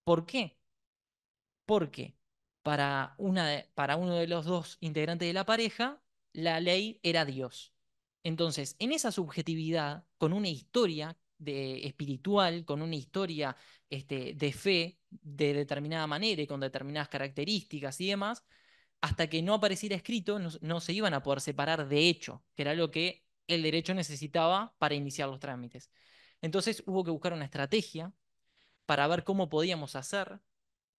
¿Por qué? Porque para, uno de los dos integrantes de la pareja, la ley era Dios. Entonces, en esa subjetividad, con una historia de, espiritual, con una historia este, de fe de determinada manera y con determinadas características y demás, hasta que no apareciera escrito, no, se iban a poder separar de hecho, que era lo que el derecho necesitaba para iniciar los trámites. Entonces hubo que buscar una estrategia para ver cómo podíamos hacer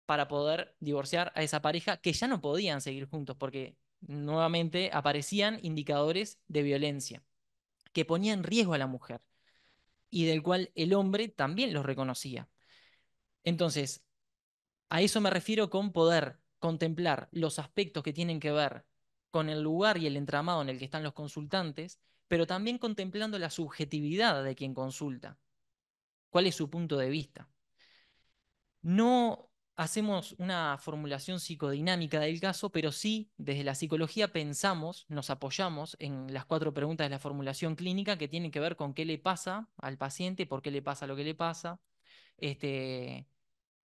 para poder divorciar a esa pareja que ya no podían seguir juntos, porque nuevamente aparecían indicadores de violencia que ponían en riesgo a la mujer y del cual el hombre también los reconocía. Entonces, a eso me refiero con poder contemplar los aspectos que tienen que ver con el lugar y el entramado en el que están los consultantes, pero también contemplando la subjetividad de quien consulta. ¿Cuál es su punto de vista? No hacemos una formulación psicodinámica del caso, pero sí desde la psicología pensamos, nos apoyamos en las cuatro preguntas de la formulación clínica que tienen que ver con qué le pasa al paciente, por qué le pasa lo que le pasa, este,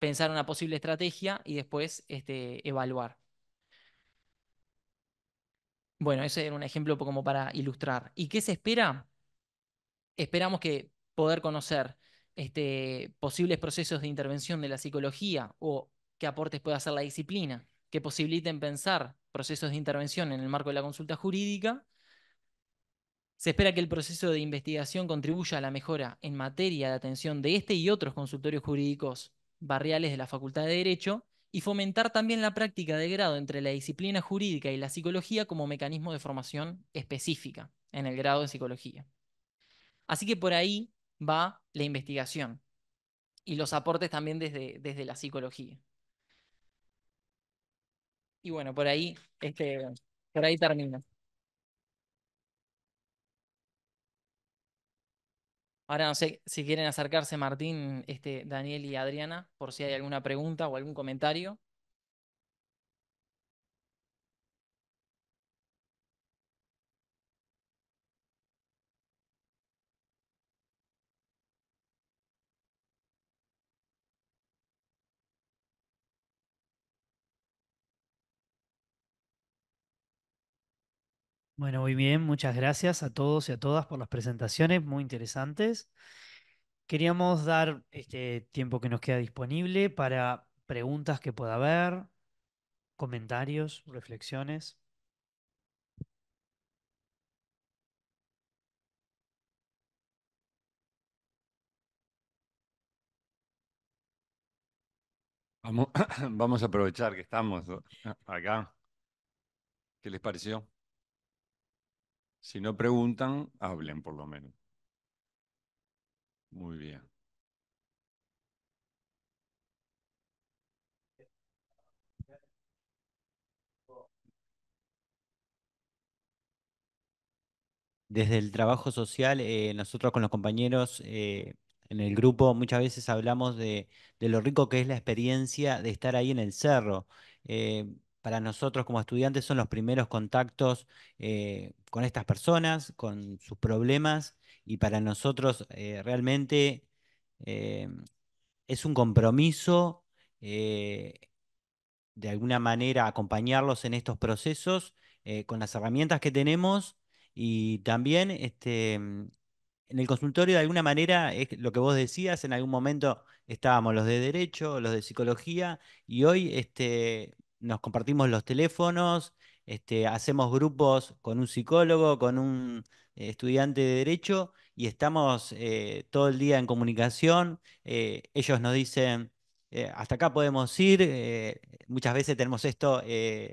pensar una posible estrategia y después este, evaluar. Bueno, ese era un ejemplo como para ilustrar. ¿Y qué se espera? Esperamos que poder conocer este, posibles procesos de intervención de la psicología o qué aportes puede hacer la disciplina, que posibiliten pensar procesos de intervención en el marco de la consulta jurídica. Se espera que el proceso de investigación contribuya a la mejora en materia de atención de este y otros consultorios jurídicos barriales de la Facultad de Derecho y fomentar también la práctica de grado entre la disciplina jurídica y la psicología como mecanismo de formación específica en el grado de psicología. Así que por ahí va la investigación y los aportes también desde, desde la psicología. Y bueno, por ahí, este, por ahí termino. Ahora no sé si quieren acercarse Martín, este, Daniel y Adriana, por si hay alguna pregunta o algún comentario. Bueno, muy bien, muchas gracias a todos y a todas por las presentaciones, muy interesantes. Queríamos dar este tiempo que nos queda disponible para preguntas que pueda haber, comentarios, reflexiones. Vamos, vamos a aprovechar que estamos acá. ¿Qué les pareció? Si no preguntan, hablen por lo menos. Muy bien. Desde el trabajo social, eh, nosotros con los compañeros eh, en el grupo muchas veces hablamos de, lo rico que es la experiencia de estar ahí en el cerro. Eh, para nosotros como estudiantes son los primeros contactos eh, con estas personas, con sus problemas, y para nosotros eh, realmente eh, es un compromiso de alguna manera acompañarlos en estos procesos con las herramientas que tenemos y también este, en el consultorio de alguna manera es lo que vos decías, en algún momento estábamos los de derecho, los de psicología y hoy este, nos compartimos los teléfonos, este, hacemos grupos con un psicólogo, con un eh, estudiante de derecho y estamos eh, todo el día en comunicación. Eh, ellos nos dicen, hasta acá podemos ir, muchas veces tenemos esto,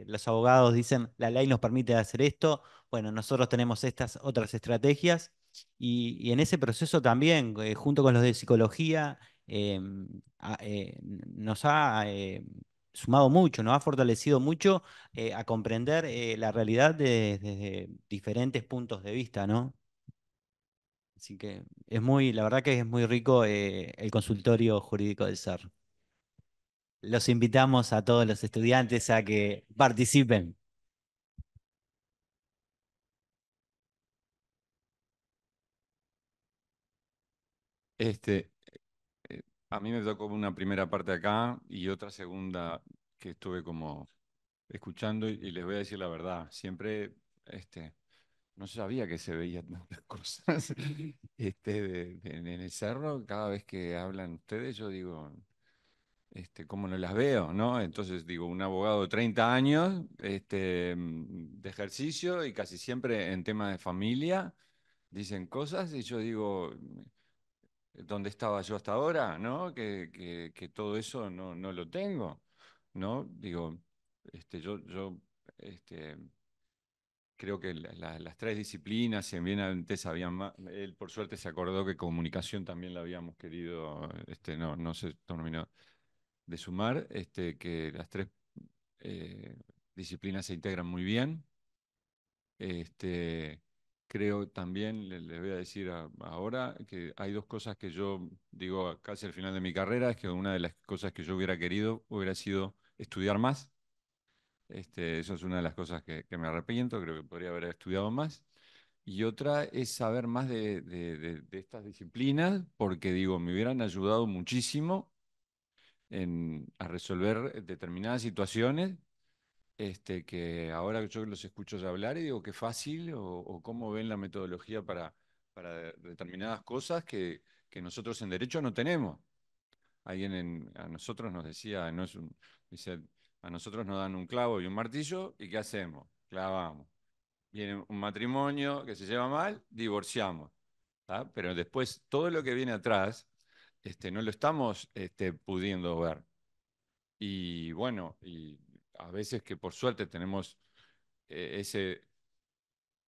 los abogados dicen, la ley nos permite hacer esto, bueno, nosotros tenemos estas otras estrategias y en ese proceso también, junto con los de psicología, em, nos ha sumado mucho, nos ha fortalecido mucho eh, a comprender eh, la realidad desde diferentes puntos de vista, ¿no? Así que es muy, la verdad que es muy rico eh, el consultorio jurídico del SER. Los invitamos a todos los estudiantes a que participen. Este, a mí me tocó una primera parte acá y otra segunda que estuve como escuchando y, les voy a decir la verdad. Siempre, este, no sabía que se veían tantas cosas este, en el cerro. Cada vez que hablan ustedes, yo digo, este, cómo no las veo, ¿no? Entonces digo, un abogado de 30 años este, de ejercicio y casi siempre en temas de familia dicen cosas y yo digo, eh, donde estaba yo hasta ahora, ¿no? Que, todo eso no, lo tengo, ¿no? Digo, este, yo, yo este, creo que las tres disciplinas, si bien antes habían más, él por suerte se acordó que comunicación también la habíamos querido, este, no, no se terminó de sumar, este, que las tres eh, disciplinas se integran muy bien. Este, creo también, les voy a decir ahora, que hay dos cosas que yo digo casi al final de mi carrera, es que una de las cosas que yo hubiera querido hubiera sido estudiar más. Este, eso es una de las cosas que, me arrepiento, creo que podría haber estudiado más. Y otra es saber más de, de estas disciplinas, porque digo, me hubieran ayudado muchísimo en, a resolver determinadas situaciones este, que ahora yo los escucho hablar y digo qué fácil o, cómo ven la metodología para, para determinadas cosas que, que nosotros en derecho no tenemos. Alguien a nosotros nos decía, no es a nosotros nos dan un clavo y un martillo y ¿qué hacemos? Clavamos. Viene un matrimonio que se lleva mal, divorciamos. Pero después todo lo que viene atrás este, no lo estamos este, pudiendo ver. Y bueno, y a veces que por suerte tenemos eh, ese,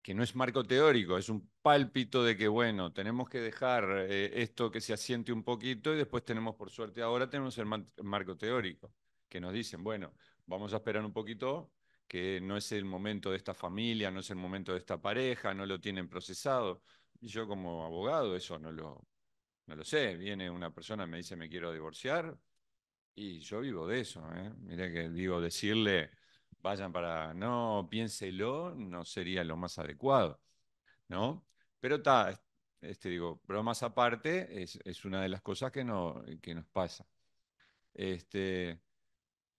que no es marco teórico, es un pálpito de que, bueno, tenemos que dejar eh, esto que se asiente un poquito y después tenemos, por suerte, ahora tenemos el, marco teórico, que nos dicen, bueno, vamos a esperar un poquito, que no es el momento de esta familia, no es el momento de esta pareja, no lo tienen procesado. Y yo como abogado eso no lo, no lo sé. Viene una persona, me dice, me quiero divorciar, y yo vivo de eso, ¿eh? Mira que digo, decirle, vayan para, no, piénselo, no sería lo más adecuado, ¿no? Pero está, este, digo, bromas aparte, es, una de las cosas que, no, que nos pasa. Este,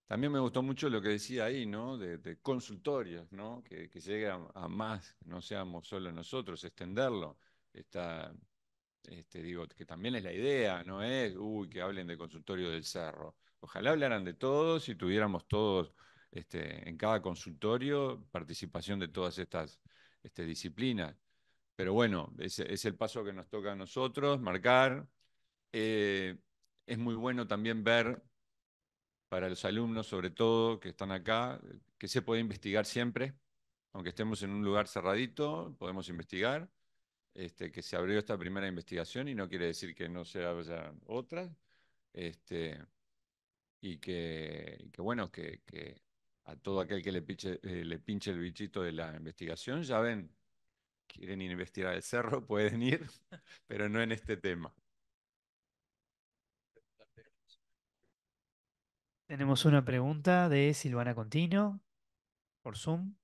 también me gustó mucho lo que decía ahí, ¿no? De, consultorios, ¿no? Que, que llegue a, más, no seamos solo nosotros, extenderlo. Está, este, digo, que también es la idea, no es, uy, que hablen de consultorio del cerro. Ojalá hablaran de todos y tuviéramos todos este, en cada consultorio participación de todas estas este, disciplinas. Pero bueno, es, es, el paso que nos toca a nosotros, marcar. Eh, es muy bueno también ver para los alumnos, sobre todo, que están acá, que se puede investigar siempre, aunque estemos en un lugar cerradito, podemos investigar. Este, que se abrió esta primera investigación y no quiere decir que no se haya otra. Este, y que, bueno, que, a todo aquel que le pinche, eh, le pinche el bichito de la investigación, ya ven, quieren investigar el cerro, pueden ir, pero no en este tema. Tenemos una pregunta de Silvana Contino por Zoom.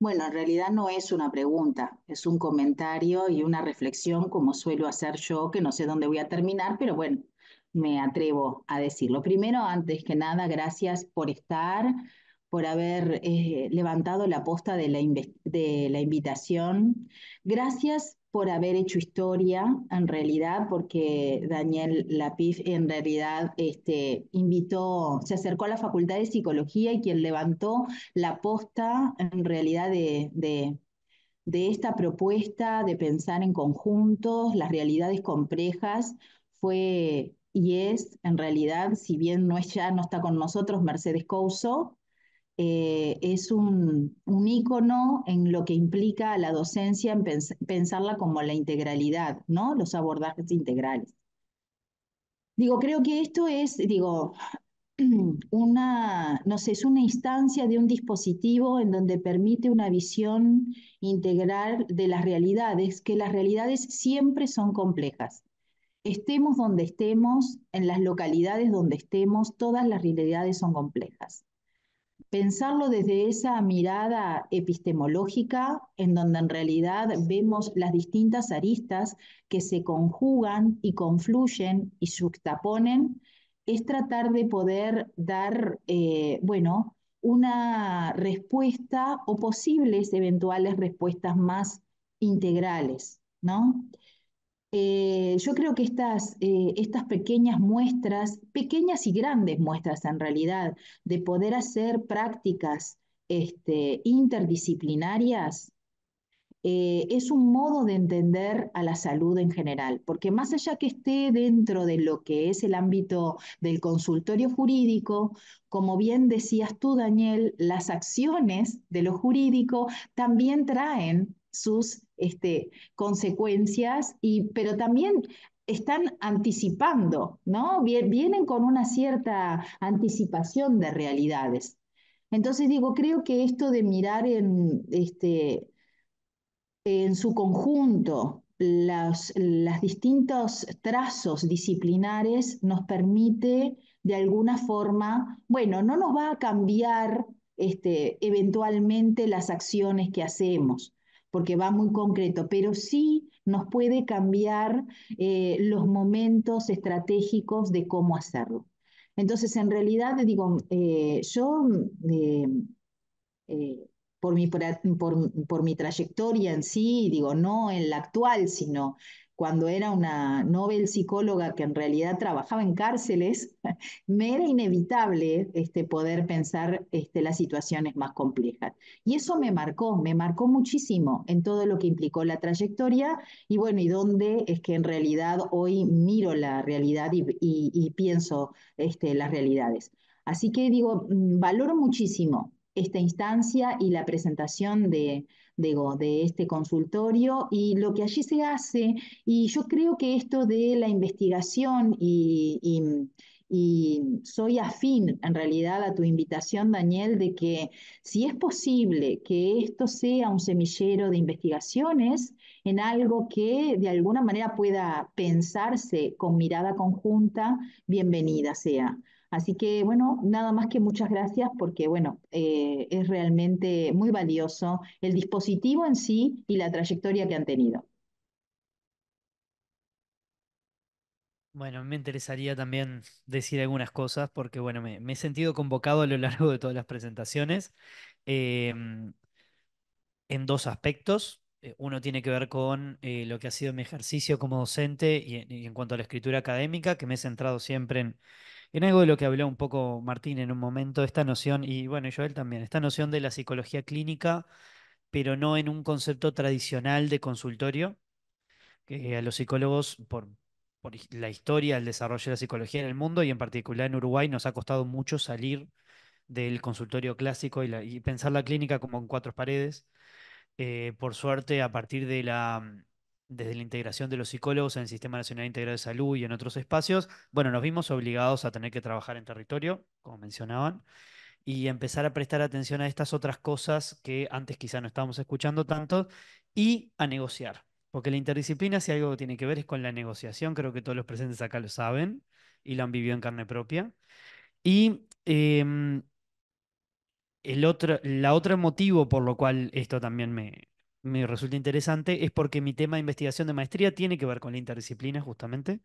Bueno, en realidad no es una pregunta, es un comentario y una reflexión como suelo hacer yo, que no sé dónde voy a terminar, pero bueno, me atrevo a decirlo. Primero, antes que nada, gracias por estar, por haber eh, levantado la posta de la, de la invitación. Gracias por haber hecho historia, en realidad, porque Daniel Lapif en realidad este, invitó, se acercó a la Facultad de Psicología y quien levantó la posta, en realidad, de, de esta propuesta de pensar en conjuntos, las realidades complejas, fue y es, en realidad, si bien no ya, no está con nosotros Mercedes Couso, eh, es un, un ícono en lo que implica la docencia, en pensarla como la integralidad, ¿no? Los abordajes integrales. Digo, creo que esto es, digo, una, no es una instancia de un dispositivo en donde permite una visión integral de las realidades, que las realidades siempre son complejas. Estemos donde estemos, en las localidades donde estemos, todas las realidades son complejas. Pensarlo desde esa mirada epistemológica, en donde en realidad vemos las distintas aristas que se conjugan y confluyen y subtaponen, es tratar de poder dar, eh, bueno, una respuesta o posibles eventuales respuestas más integrales, ¿no? Eh, yo creo que estas, eh, estas pequeñas muestras, pequeñas y grandes muestras en realidad, de poder hacer prácticas este, interdisciplinarias, eh, es un modo de entender a la salud en general, porque más allá que esté dentro de lo que es el ámbito del consultorio jurídico, como bien decías tú, Daniel, las acciones de lo jurídico también traen sus este, consecuencias, pero también están anticipando, ¿no? Vienen con una cierta anticipación de realidades. Entonces digo, creo que esto de mirar en, este, su conjunto los, distintos trazos disciplinares nos permite de alguna forma, bueno, no nos va a cambiar este, eventualmente las acciones que hacemos, porque va muy concreto, pero sí nos puede cambiar eh, los momentos estratégicos de cómo hacerlo. Entonces, en realidad, digo, eh, yo eh, por, mi, por mi trayectoria en sí, digo, no en la actual, sino cuando era una Nobel psicóloga que en realidad trabajaba en cárceles, me era inevitable este, poder pensar este, las situaciones más complejas. Y eso me marcó, me marcó muchísimo en todo lo que implicó la trayectoria y bueno, y dónde es que en realidad hoy miro la realidad y, pienso este, las realidades. Así que digo, mm, valoro muchísimo esta instancia y la presentación de, digo, de este consultorio y lo que allí se hace. Y yo creo que esto de la investigación y, y soy afín en realidad a tu invitación, Daniel, de que si es posible que esto sea un semillero de investigaciones en algo que de alguna manera pueda pensarse con mirada conjunta, bienvenida sea Así que bueno, nada más que muchas gracias porque bueno, eh, es realmente muy valioso el dispositivo en sí y la trayectoria que han tenido. Bueno, me interesaría también decir algunas cosas porque, bueno, me, he sentido convocado a lo largo de todas las presentaciones eh, en dos aspectos. Eh, uno tiene que ver con lo que ha sido mi ejercicio como docente y, en cuanto a la escritura académica, que me he centrado siempre en, en algo de lo que habló un poco Martín en un momento, esta noción, y bueno, Joel también, esta noción de la psicología clínica, pero no en un concepto tradicional de consultorio, que a los psicólogos, por, la historia, el desarrollo de la psicología en el mundo y en particular en Uruguay, nos ha costado mucho salir del consultorio clásico y, pensar la clínica como en cuatro paredes. Eh, por suerte, a partir de la desde la integración de los psicólogos en el Sistema Nacional Integrado de Salud y en otros espacios, bueno, nos vimos obligados a tener que trabajar en territorio, como mencionaban, y empezar a prestar atención a estas otras cosas que antes quizá no estábamos escuchando tanto, y a negociar. Porque la interdisciplina, si algo tiene que ver es con la negociación, creo que todos los presentes acá lo saben y lo han vivido en carne propia. Y em, el otro, la otro motivo por lo cual esto también me, me resulta interesante es porque mi tema de investigación de maestría tiene que ver con la interdisciplina, justamente.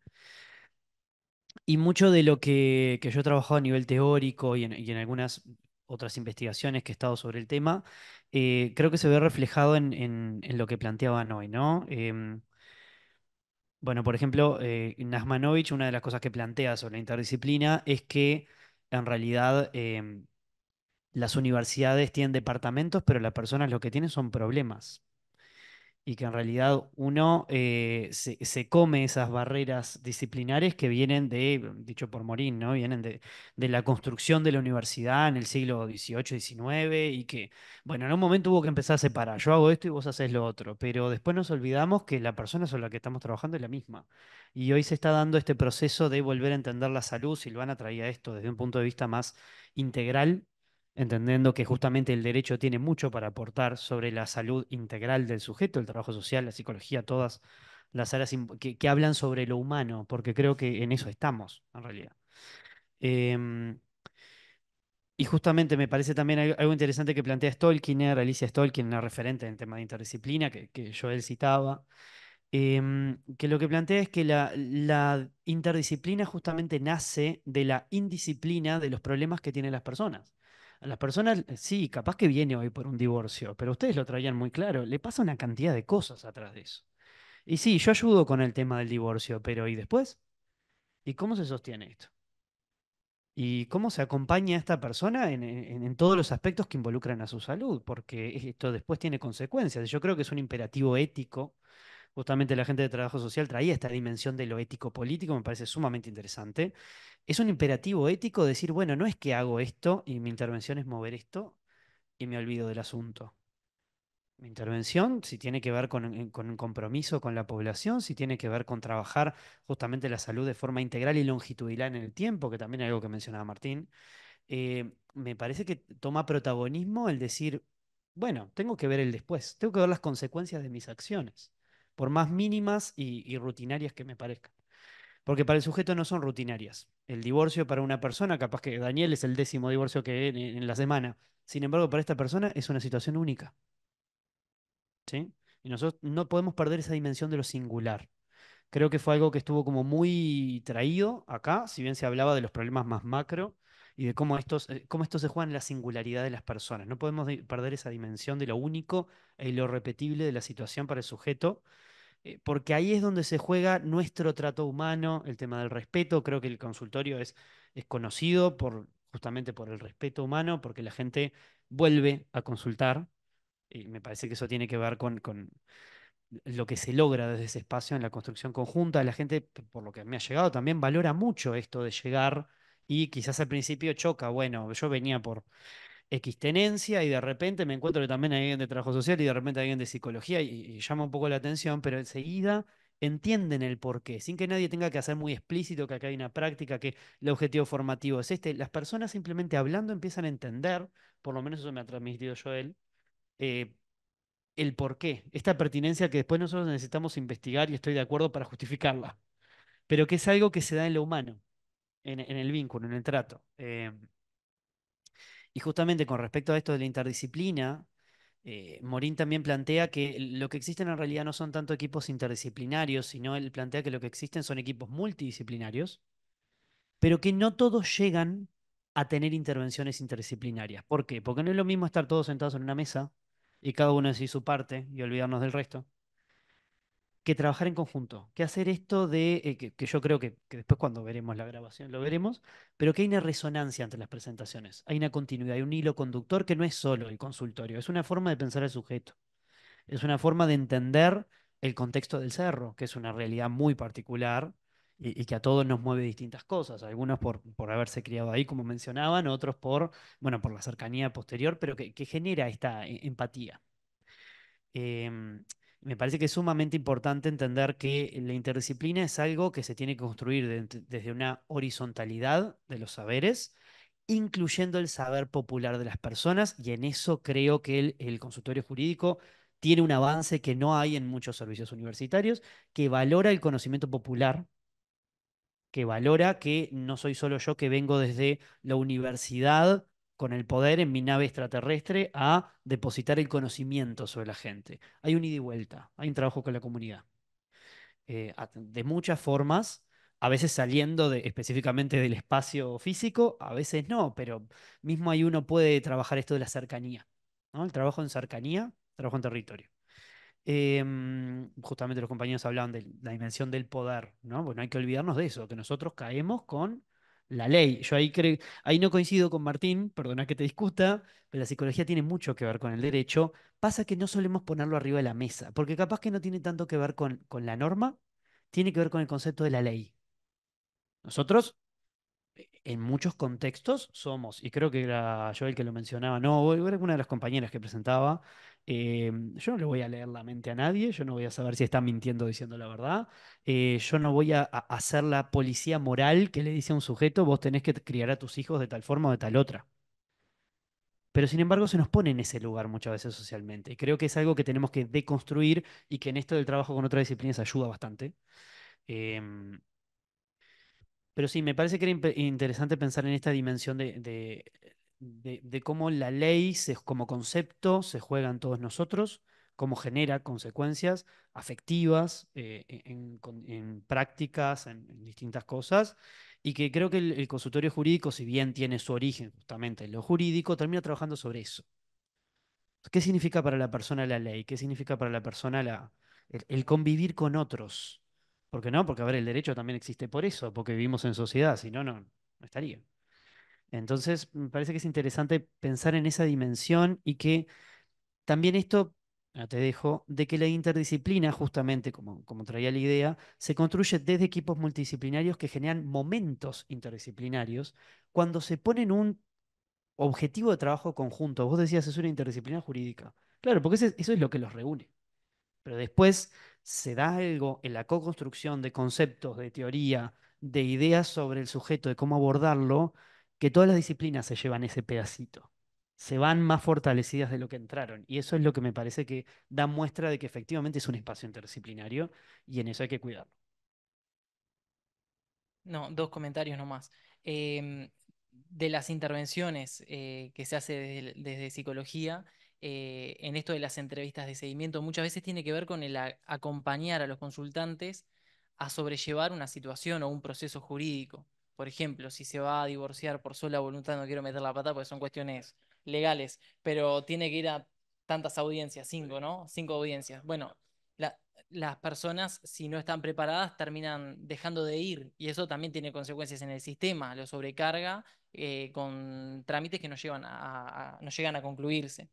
Y mucho de lo que, yo he trabajado a nivel teórico y en, en, algunas otras investigaciones que he estado sobre el tema, eh, creo que se ve reflejado en, lo que planteaban hoy, ¿no? Em, bueno, por ejemplo, eh, una de las cosas que plantea sobre la interdisciplina es que en realidad em, las universidades tienen departamentos, pero las personas lo que tienen son problemas. Y que en realidad uno eh, se, come esas barreras disciplinares que vienen de, dicho por Morín, ¿no? vienen de, de, la construcción de la universidad en el siglo XVIII, XIX, y que, bueno, en un momento hubo que empezar a separar, yo hago esto y vos haces lo otro, pero después nos olvidamos que la persona sobre la que estamos trabajando es la misma. Y hoy se está dando este proceso de volver a entender la salud, Silvana traía esto desde un punto de vista más integral entendiendo que justamente el derecho tiene mucho para aportar sobre la salud integral del sujeto, el trabajo social, la psicología, todas las áreas que, hablan sobre lo humano, porque creo que en eso estamos, en realidad. Em, y justamente me parece también algo interesante que plantea Stolkiner, eh, Alicia Stolkiner, una referente en tema de interdisciplina que, yo él citaba, em, que lo que plantea es que la interdisciplina justamente nace de la indisciplina de los problemas que tienen las personas la persona, eh, sí, capaz que viene hoy por un divorcio, pero ustedes lo traían muy claro, le pasa una cantidad de cosas atrás de eso. Y sí, yo ayudo con el tema del divorcio, pero ¿y después? ¿Y cómo se sostiene esto? ¿Y cómo se acompaña a esta persona en, todos los aspectos que involucran a su salud? Porque esto después tiene consecuencias. Yo creo que es un imperativo ético justamente la gente de trabajo social traía esta dimensión de lo ético-político, me parece sumamente interesante. Es un imperativo ético decir, bueno, no es que hago esto y mi intervención es mover esto y me olvido del asunto. Mi intervención, si tiene que ver con, eh, un compromiso con la población, si tiene que ver con trabajar justamente la salud de forma integral y longitudinal en el tiempo, que también es algo que mencionaba Martín, eh, me parece que toma protagonismo el decir, bueno, tengo que ver el después, tengo que ver las consecuencias de mis acciones por más mínimas y, rutinarias que me parezcan. Porque para el sujeto no son rutinarias. El divorcio para una persona, capaz que Daniel es el décimo divorcio que en, en la semana. Sin embargo, para esta persona es una situación única. ¿Sí? Y nosotros no podemos perder esa dimensión de lo singular. Creo que fue algo que estuvo como muy traído acá, si bien se hablaba de los problemas más macro, y de cómo, estos, eh, cómo esto se juegan en la singularidad de las personas. No podemos perder esa dimensión de lo único y eh, lo repetible de la situación para el sujeto, eh, porque ahí es donde se juega nuestro trato humano, el tema del respeto. Creo que el consultorio es, es conocido por, justamente por el respeto humano, porque la gente vuelve a consultar. Y me parece que eso tiene que ver con, con lo que se logra desde ese espacio en la construcción conjunta. La gente, por lo que me ha llegado, también valora mucho esto de llegar y quizás al principio choca, bueno, yo venía por X tenencia y de repente me encuentro que también hay alguien de trabajo social y de repente hay alguien de psicología y, llama un poco la atención, pero enseguida entienden el porqué, sin que nadie tenga que hacer muy explícito que acá hay una práctica, que el objetivo formativo es este. Las personas simplemente hablando empiezan a entender, por lo menos eso me ha transmitido Joel, el eh, el porqué, esta pertinencia que después nosotros necesitamos investigar y estoy de acuerdo para justificarla, pero que es algo que se da en lo humano en, el vínculo, en el trato. Eh, y justamente con respecto a esto de la interdisciplina, eh, Morín también plantea que lo que existen en realidad no son tanto equipos interdisciplinarios, sino él plantea que lo que existen son equipos multidisciplinarios, pero que no todos llegan a tener intervenciones interdisciplinarias. ¿Por qué? Porque no es lo mismo estar todos sentados en una mesa y cada uno decir su parte y olvidarnos del resto, que trabajar en conjunto, que hacer esto de, eh, que, yo creo que, después cuando veremos la grabación lo veremos, pero que hay una resonancia entre las presentaciones, hay una continuidad, hay un hilo conductor que no es solo el consultorio, es una forma de pensar al sujeto, es una forma de entender el contexto del cerro, que es una realidad muy particular y, que a todos nos mueve distintas cosas, algunos por, haberse criado ahí, como mencionaban, otros por, bueno, por la cercanía posterior, pero que, genera esta eh, empatía. Em, me parece que es sumamente importante entender que la interdisciplina es algo que se tiene que construir desde una horizontalidad de los saberes, incluyendo el saber popular de las personas, y en eso creo que el consultorio jurídico tiene un avance que no hay en muchos servicios universitarios, que valora el conocimiento popular, que valora que no soy solo yo que vengo desde la universidad con el poder en mi nave extraterrestre a depositar el conocimiento sobre la gente. Hay un ida y vuelta, hay un trabajo con la comunidad. Eh, de muchas formas, a veces saliendo específicamente del espacio físico, a veces no, pero mismo ahí uno puede trabajar esto de la cercanía, el trabajo en cercanía, trabajo en territorio. Em, justamente los compañeros hablaban de la dimensión del poder, ¿no? Bueno, hay que olvidarnos de eso, que nosotros caemos con la ley. Yo ahí, ahí no coincido con Martín, perdona que te discuta, pero la psicología tiene mucho que ver con el derecho. Pasa que no solemos ponerlo arriba de la mesa, porque capaz que no tiene tanto que ver con, con la norma, tiene que ver con el concepto de la ley. Nosotros, e, en muchos contextos, somos, y creo que era Joel que lo mencionaba, no, era una de las compañeras que presentaba, eh, yo no le voy a leer la mente a nadie, yo no voy a saber si está mintiendo o diciendo la verdad, eh, yo no voy a, hacer la policía moral que le dice a un sujeto, vos tenés que criar a tus hijos de tal forma o de tal otra. Pero sin embargo se nos pone en ese lugar muchas veces socialmente. Y creo que es algo que tenemos que deconstruir y que en esto del trabajo con otras disciplinas ayuda bastante. Em, pero sí, me parece que era interesante pensar en esta dimensión de de, cómo la ley como concepto se juega en todos nosotros, cómo genera consecuencias afectivas eh, e, en, prácticas, en, distintas cosas, y que creo que el, consultorio jurídico, si bien tiene su origen justamente en lo jurídico, termina trabajando sobre eso. ¿Qué significa para la persona la ley? ¿Qué significa para la persona el, convivir con otros? ¿Por qué no? Porque, a ver, el derecho también existe por eso, porque vivimos en sociedad, si no, no estaría. Entonces, me parece que es interesante pensar en esa dimensión y que también esto, ah, te dejo, de que la interdisciplina, justamente como, como traía la idea, se construye desde equipos multidisciplinarios que generan momentos interdisciplinarios cuando se ponen un objetivo de trabajo conjunto. Vos decías, es una interdisciplina jurídica. Claro, porque eso es lo que los reúne. Pero después se da algo en la co-construcción de conceptos, de teoría, de ideas sobre el sujeto, de cómo abordarlo, que todas las disciplinas se llevan ese pedacito, se van más fortalecidas de lo que entraron. Y eso es lo que me parece que da muestra de que efectivamente es un espacio interdisciplinario y en eso hay que cuidarlo. No, dos comentarios nomás. Em, de las intervenciones eh, que se hace desde, psicología, eh, en esto de las entrevistas de seguimiento, muchas veces tiene que ver con el acompañar a los consultantes a sobrellevar una situación o un proceso jurídico. Por ejemplo, si se va a divorciar por sola voluntad, no quiero meter la pata porque son cuestiones legales, pero tiene que ir a tantas audiencias, cinco, ¿no? Cinco audiencias. Bueno, las personas, si no están preparadas, terminan dejando de ir y eso también tiene consecuencias en el sistema, lo sobrecarga eh, con trámites que no, llevan a, no llegan a concluirse.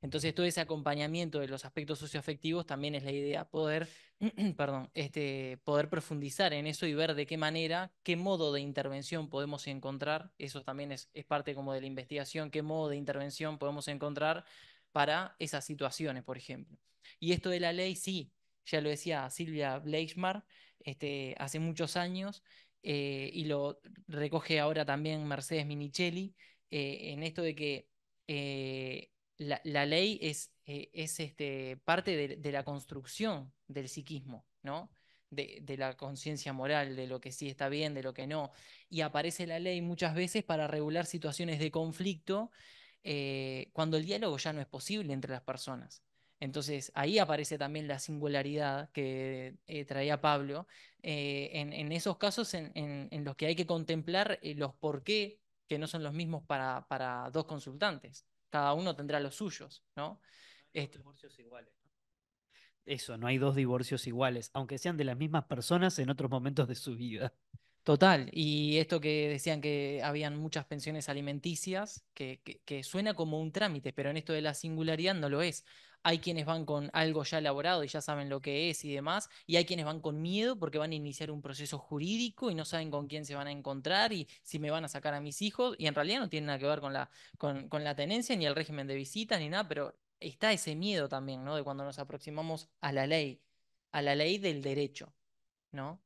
Entonces, todo ese acompañamiento de los aspectos socioafectivos también es la idea, poder, perdón, este, poder profundizar en eso y ver de qué manera, qué modo de intervención podemos encontrar, eso también es, parte como de la investigación, qué modo de intervención podemos encontrar para esas situaciones, por ejemplo. Y esto de la ley, sí, ya lo decía Silvia Bleichmar este, hace muchos años, eh, y lo recoge ahora también Mercedes Minichelli, eh, en esto de que eh, la, ley es, eh, este, parte de, la construcción del psiquismo, De, la conciencia moral, de lo que sí está bien, de lo que no. Y aparece la ley muchas veces para regular situaciones de conflicto eh, cuando el diálogo ya no es posible entre las personas. Entonces ahí aparece también la singularidad que eh, traía Pablo, en, esos casos en, los que hay que contemplar los por qué que no son los mismos para dos consultantes cada uno tendrá los suyos, ¿no? Divorcios iguales. Eso, no hay dos divorcios iguales, aunque sean de las mismas personas en otros momentos de su vida. Total, y esto que decían que habían muchas pensiones alimenticias, que suena como un trámite, pero en esto de la singularidad no lo es hay quienes van con algo ya elaborado y ya saben lo que es y demás, y hay quienes van con miedo porque van a iniciar un proceso jurídico y no saben con quién se van a encontrar y si me van a sacar a mis hijos, y en realidad no tiene nada que ver con la, con, la tenencia ni el régimen de visitas ni nada, pero está ese miedo también, ¿no? De cuando nos aproximamos a la ley, a la ley del derecho, ¿no?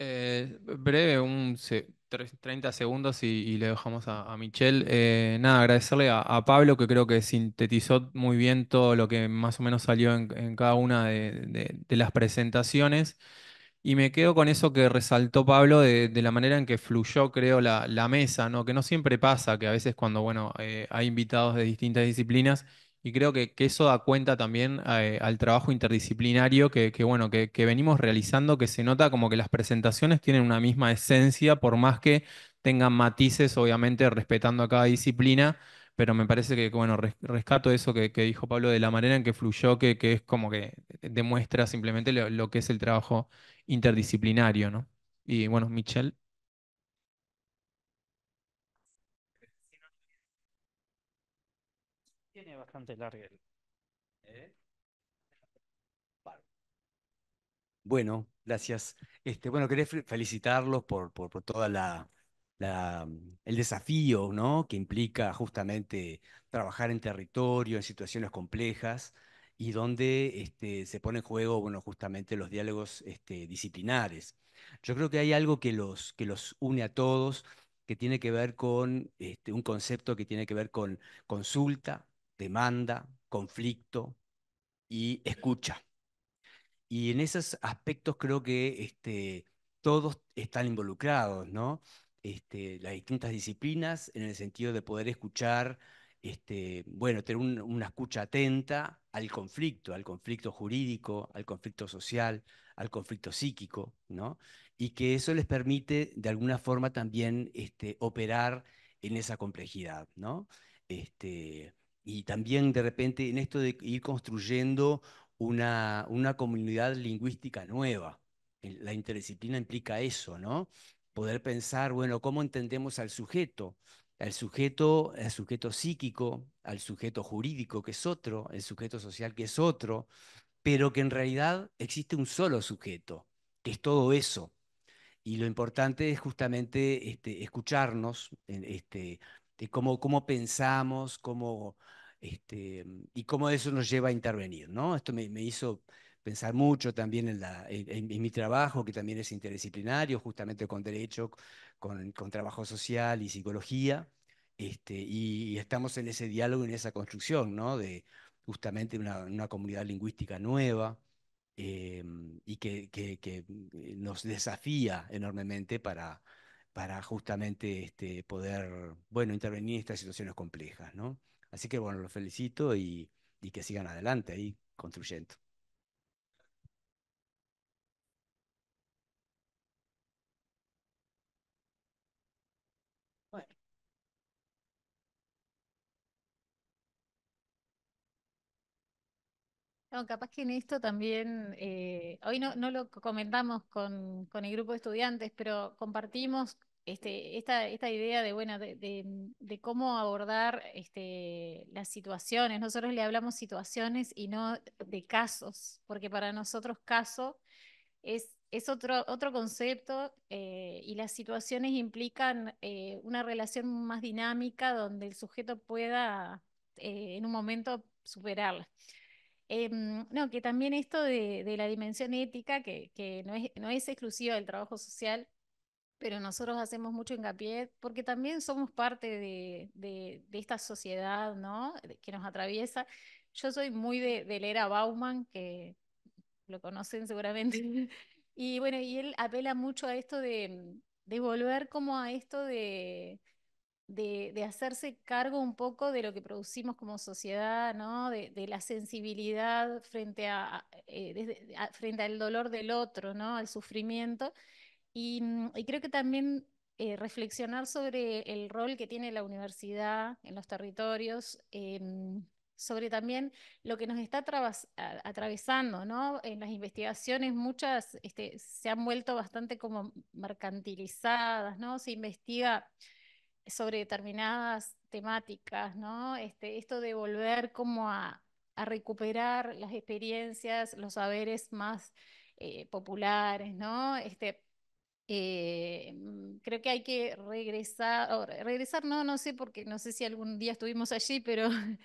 Eh, breve, un, 30 segundos y, le dejamos a, Michelle. Eh, nada, agradecerle a, Pablo que creo que sintetizó muy bien todo lo que más o menos salió en, cada una de, las presentaciones. Y me quedo con eso que resaltó Pablo de, la manera en que fluyó, creo, la, mesa, Que no siempre pasa, que a veces cuando, bueno, eh, hay invitados de distintas disciplinas y creo que, eso da cuenta también eh, al trabajo interdisciplinario que, bueno, que, venimos realizando, que se nota como que las presentaciones tienen una misma esencia, por más que tengan matices, obviamente respetando a cada disciplina, pero me parece que, bueno, rescato eso que, dijo Pablo de la manera en que fluyó, que, es como que demuestra simplemente lo, que es el trabajo interdisciplinario, ¿no? Y bueno, Michelle. Bueno, gracias. Este, bueno, quería felicitarlos por, por, toda la, el desafío, ¿no? Que implica justamente trabajar en territorio, en situaciones complejas y donde este, se pone en juego, bueno, justamente los diálogos este, disciplinares. Yo creo que hay algo que los, que los une a todos, que tiene que ver con este, un concepto que tiene que ver con consulta, demanda, conflicto y escucha. Y en esos aspectos creo que este, todos están involucrados, ¿no? Este, las distintas disciplinas en el sentido de poder escuchar, este, bueno, tener una escucha atenta al conflicto, al conflicto jurídico, al conflicto social, al conflicto psíquico, ¿no? Y que eso les permite de alguna forma también este, operar en esa complejidad, ¿no? Este, y también de repente en esto de ir construyendo una, una comunidad lingüística nueva. La interdisciplina implica eso, ¿no? Poder pensar, bueno, ¿cómo entendemos al sujeto? al sujeto, al sujeto psíquico, al sujeto jurídico, que es otro, el sujeto social, que es otro, pero que en realidad existe un solo sujeto, que es todo eso. Y lo importante es justamente este, escucharnos, este, de cómo, cómo pensamos, cómo este, y cómo eso nos lleva a intervenir. ¿no? Esto me, hizo pensar mucho también en, mi trabajo, que también es interdisciplinario, justamente con derecho, con, trabajo social y psicología, este, y, estamos en ese diálogo, en esa construcción, ¿no? de justamente una, comunidad lingüística nueva. Eh, y que, eh, nos desafía enormemente para, justamente este, poder bueno, intervenir en estas situaciones complejas. ¿no? Así que bueno, los felicito y, que sigan adelante ahí construyendo. Bueno. capaz que en esto también, eh, hoy no, lo comentamos con, con el grupo de estudiantes, pero compartimos este, esta, esta idea de, de, cómo abordar este, las situaciones. Nosotros le hablamos situaciones y no de casos, porque para nosotros caso es, es otro, otro concepto eh, y las situaciones implican eh, una relación más dinámica donde el sujeto pueda eh, en un momento superarla. Em, no, que también esto de, la dimensión ética, que, no, es, no, es, exclusiva del trabajo social, pero nosotros hacemos mucho hincapié porque también somos parte de, esta sociedad que nos atraviesa. Yo soy muy de, de leer a Bauman, que lo conocen seguramente, y bueno, y él apela mucho a esto de, volver como a esto de, hacerse cargo un poco de lo que producimos como sociedad, De, la sensibilidad frente, eh, frente al dolor del otro, Al sufrimiento. Mm, y, creo que también eh, reflexionar sobre el rol que tiene la universidad en los territorios, eh, sobre también lo que nos está atravesando, ¿no? En las investigaciones muchas este, se han vuelto bastante como mercantilizadas, ¿no? Se investiga sobre determinadas temáticas, ¿no? Este, esto de volver como a, recuperar las experiencias, los saberes más eh, populares, ¿no? Este, eh, mm, creo que hay que regresar, regresar no, no sé, porque no sé si algún día estuvimos allí, pero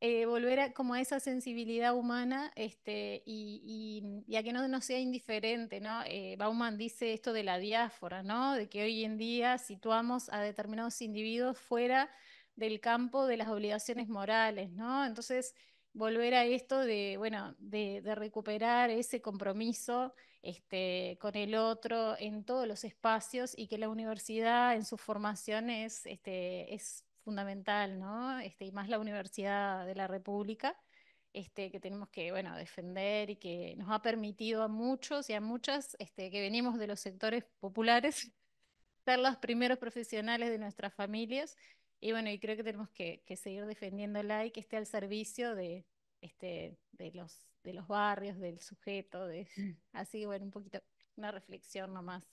eh, volver a, como a esa sensibilidad humana este, y, a que no nos sea indiferente, ¿no? Eh, Bauman dice esto de la diáfora, ¿no? De que hoy en día situamos a determinados individuos fuera del campo de las obligaciones morales, ¿no? Entonces, volver a esto de, bueno, de recuperar ese compromiso este, con el otro en todos los espacios y que la universidad en sus formaciones este, es, fundamental, ¿no? Este, y más la Universidad de la República, este, que tenemos que bueno, defender y que nos ha permitido a muchos y a muchas este, que venimos de los sectores populares ser los primeros profesionales de nuestras familias. Y bueno, y creo que tenemos que, seguir defendiéndola y que esté al servicio de, este, de los de los barrios, del sujeto, de mm. así, bueno, un poquito, una reflexión nomás.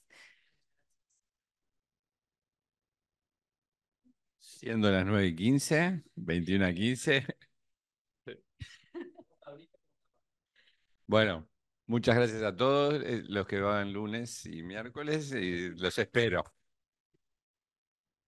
Siendo las 9 y 15, 21 a 15. Bueno, muchas gracias a todos eh, los que van lunes y miércoles y los espero.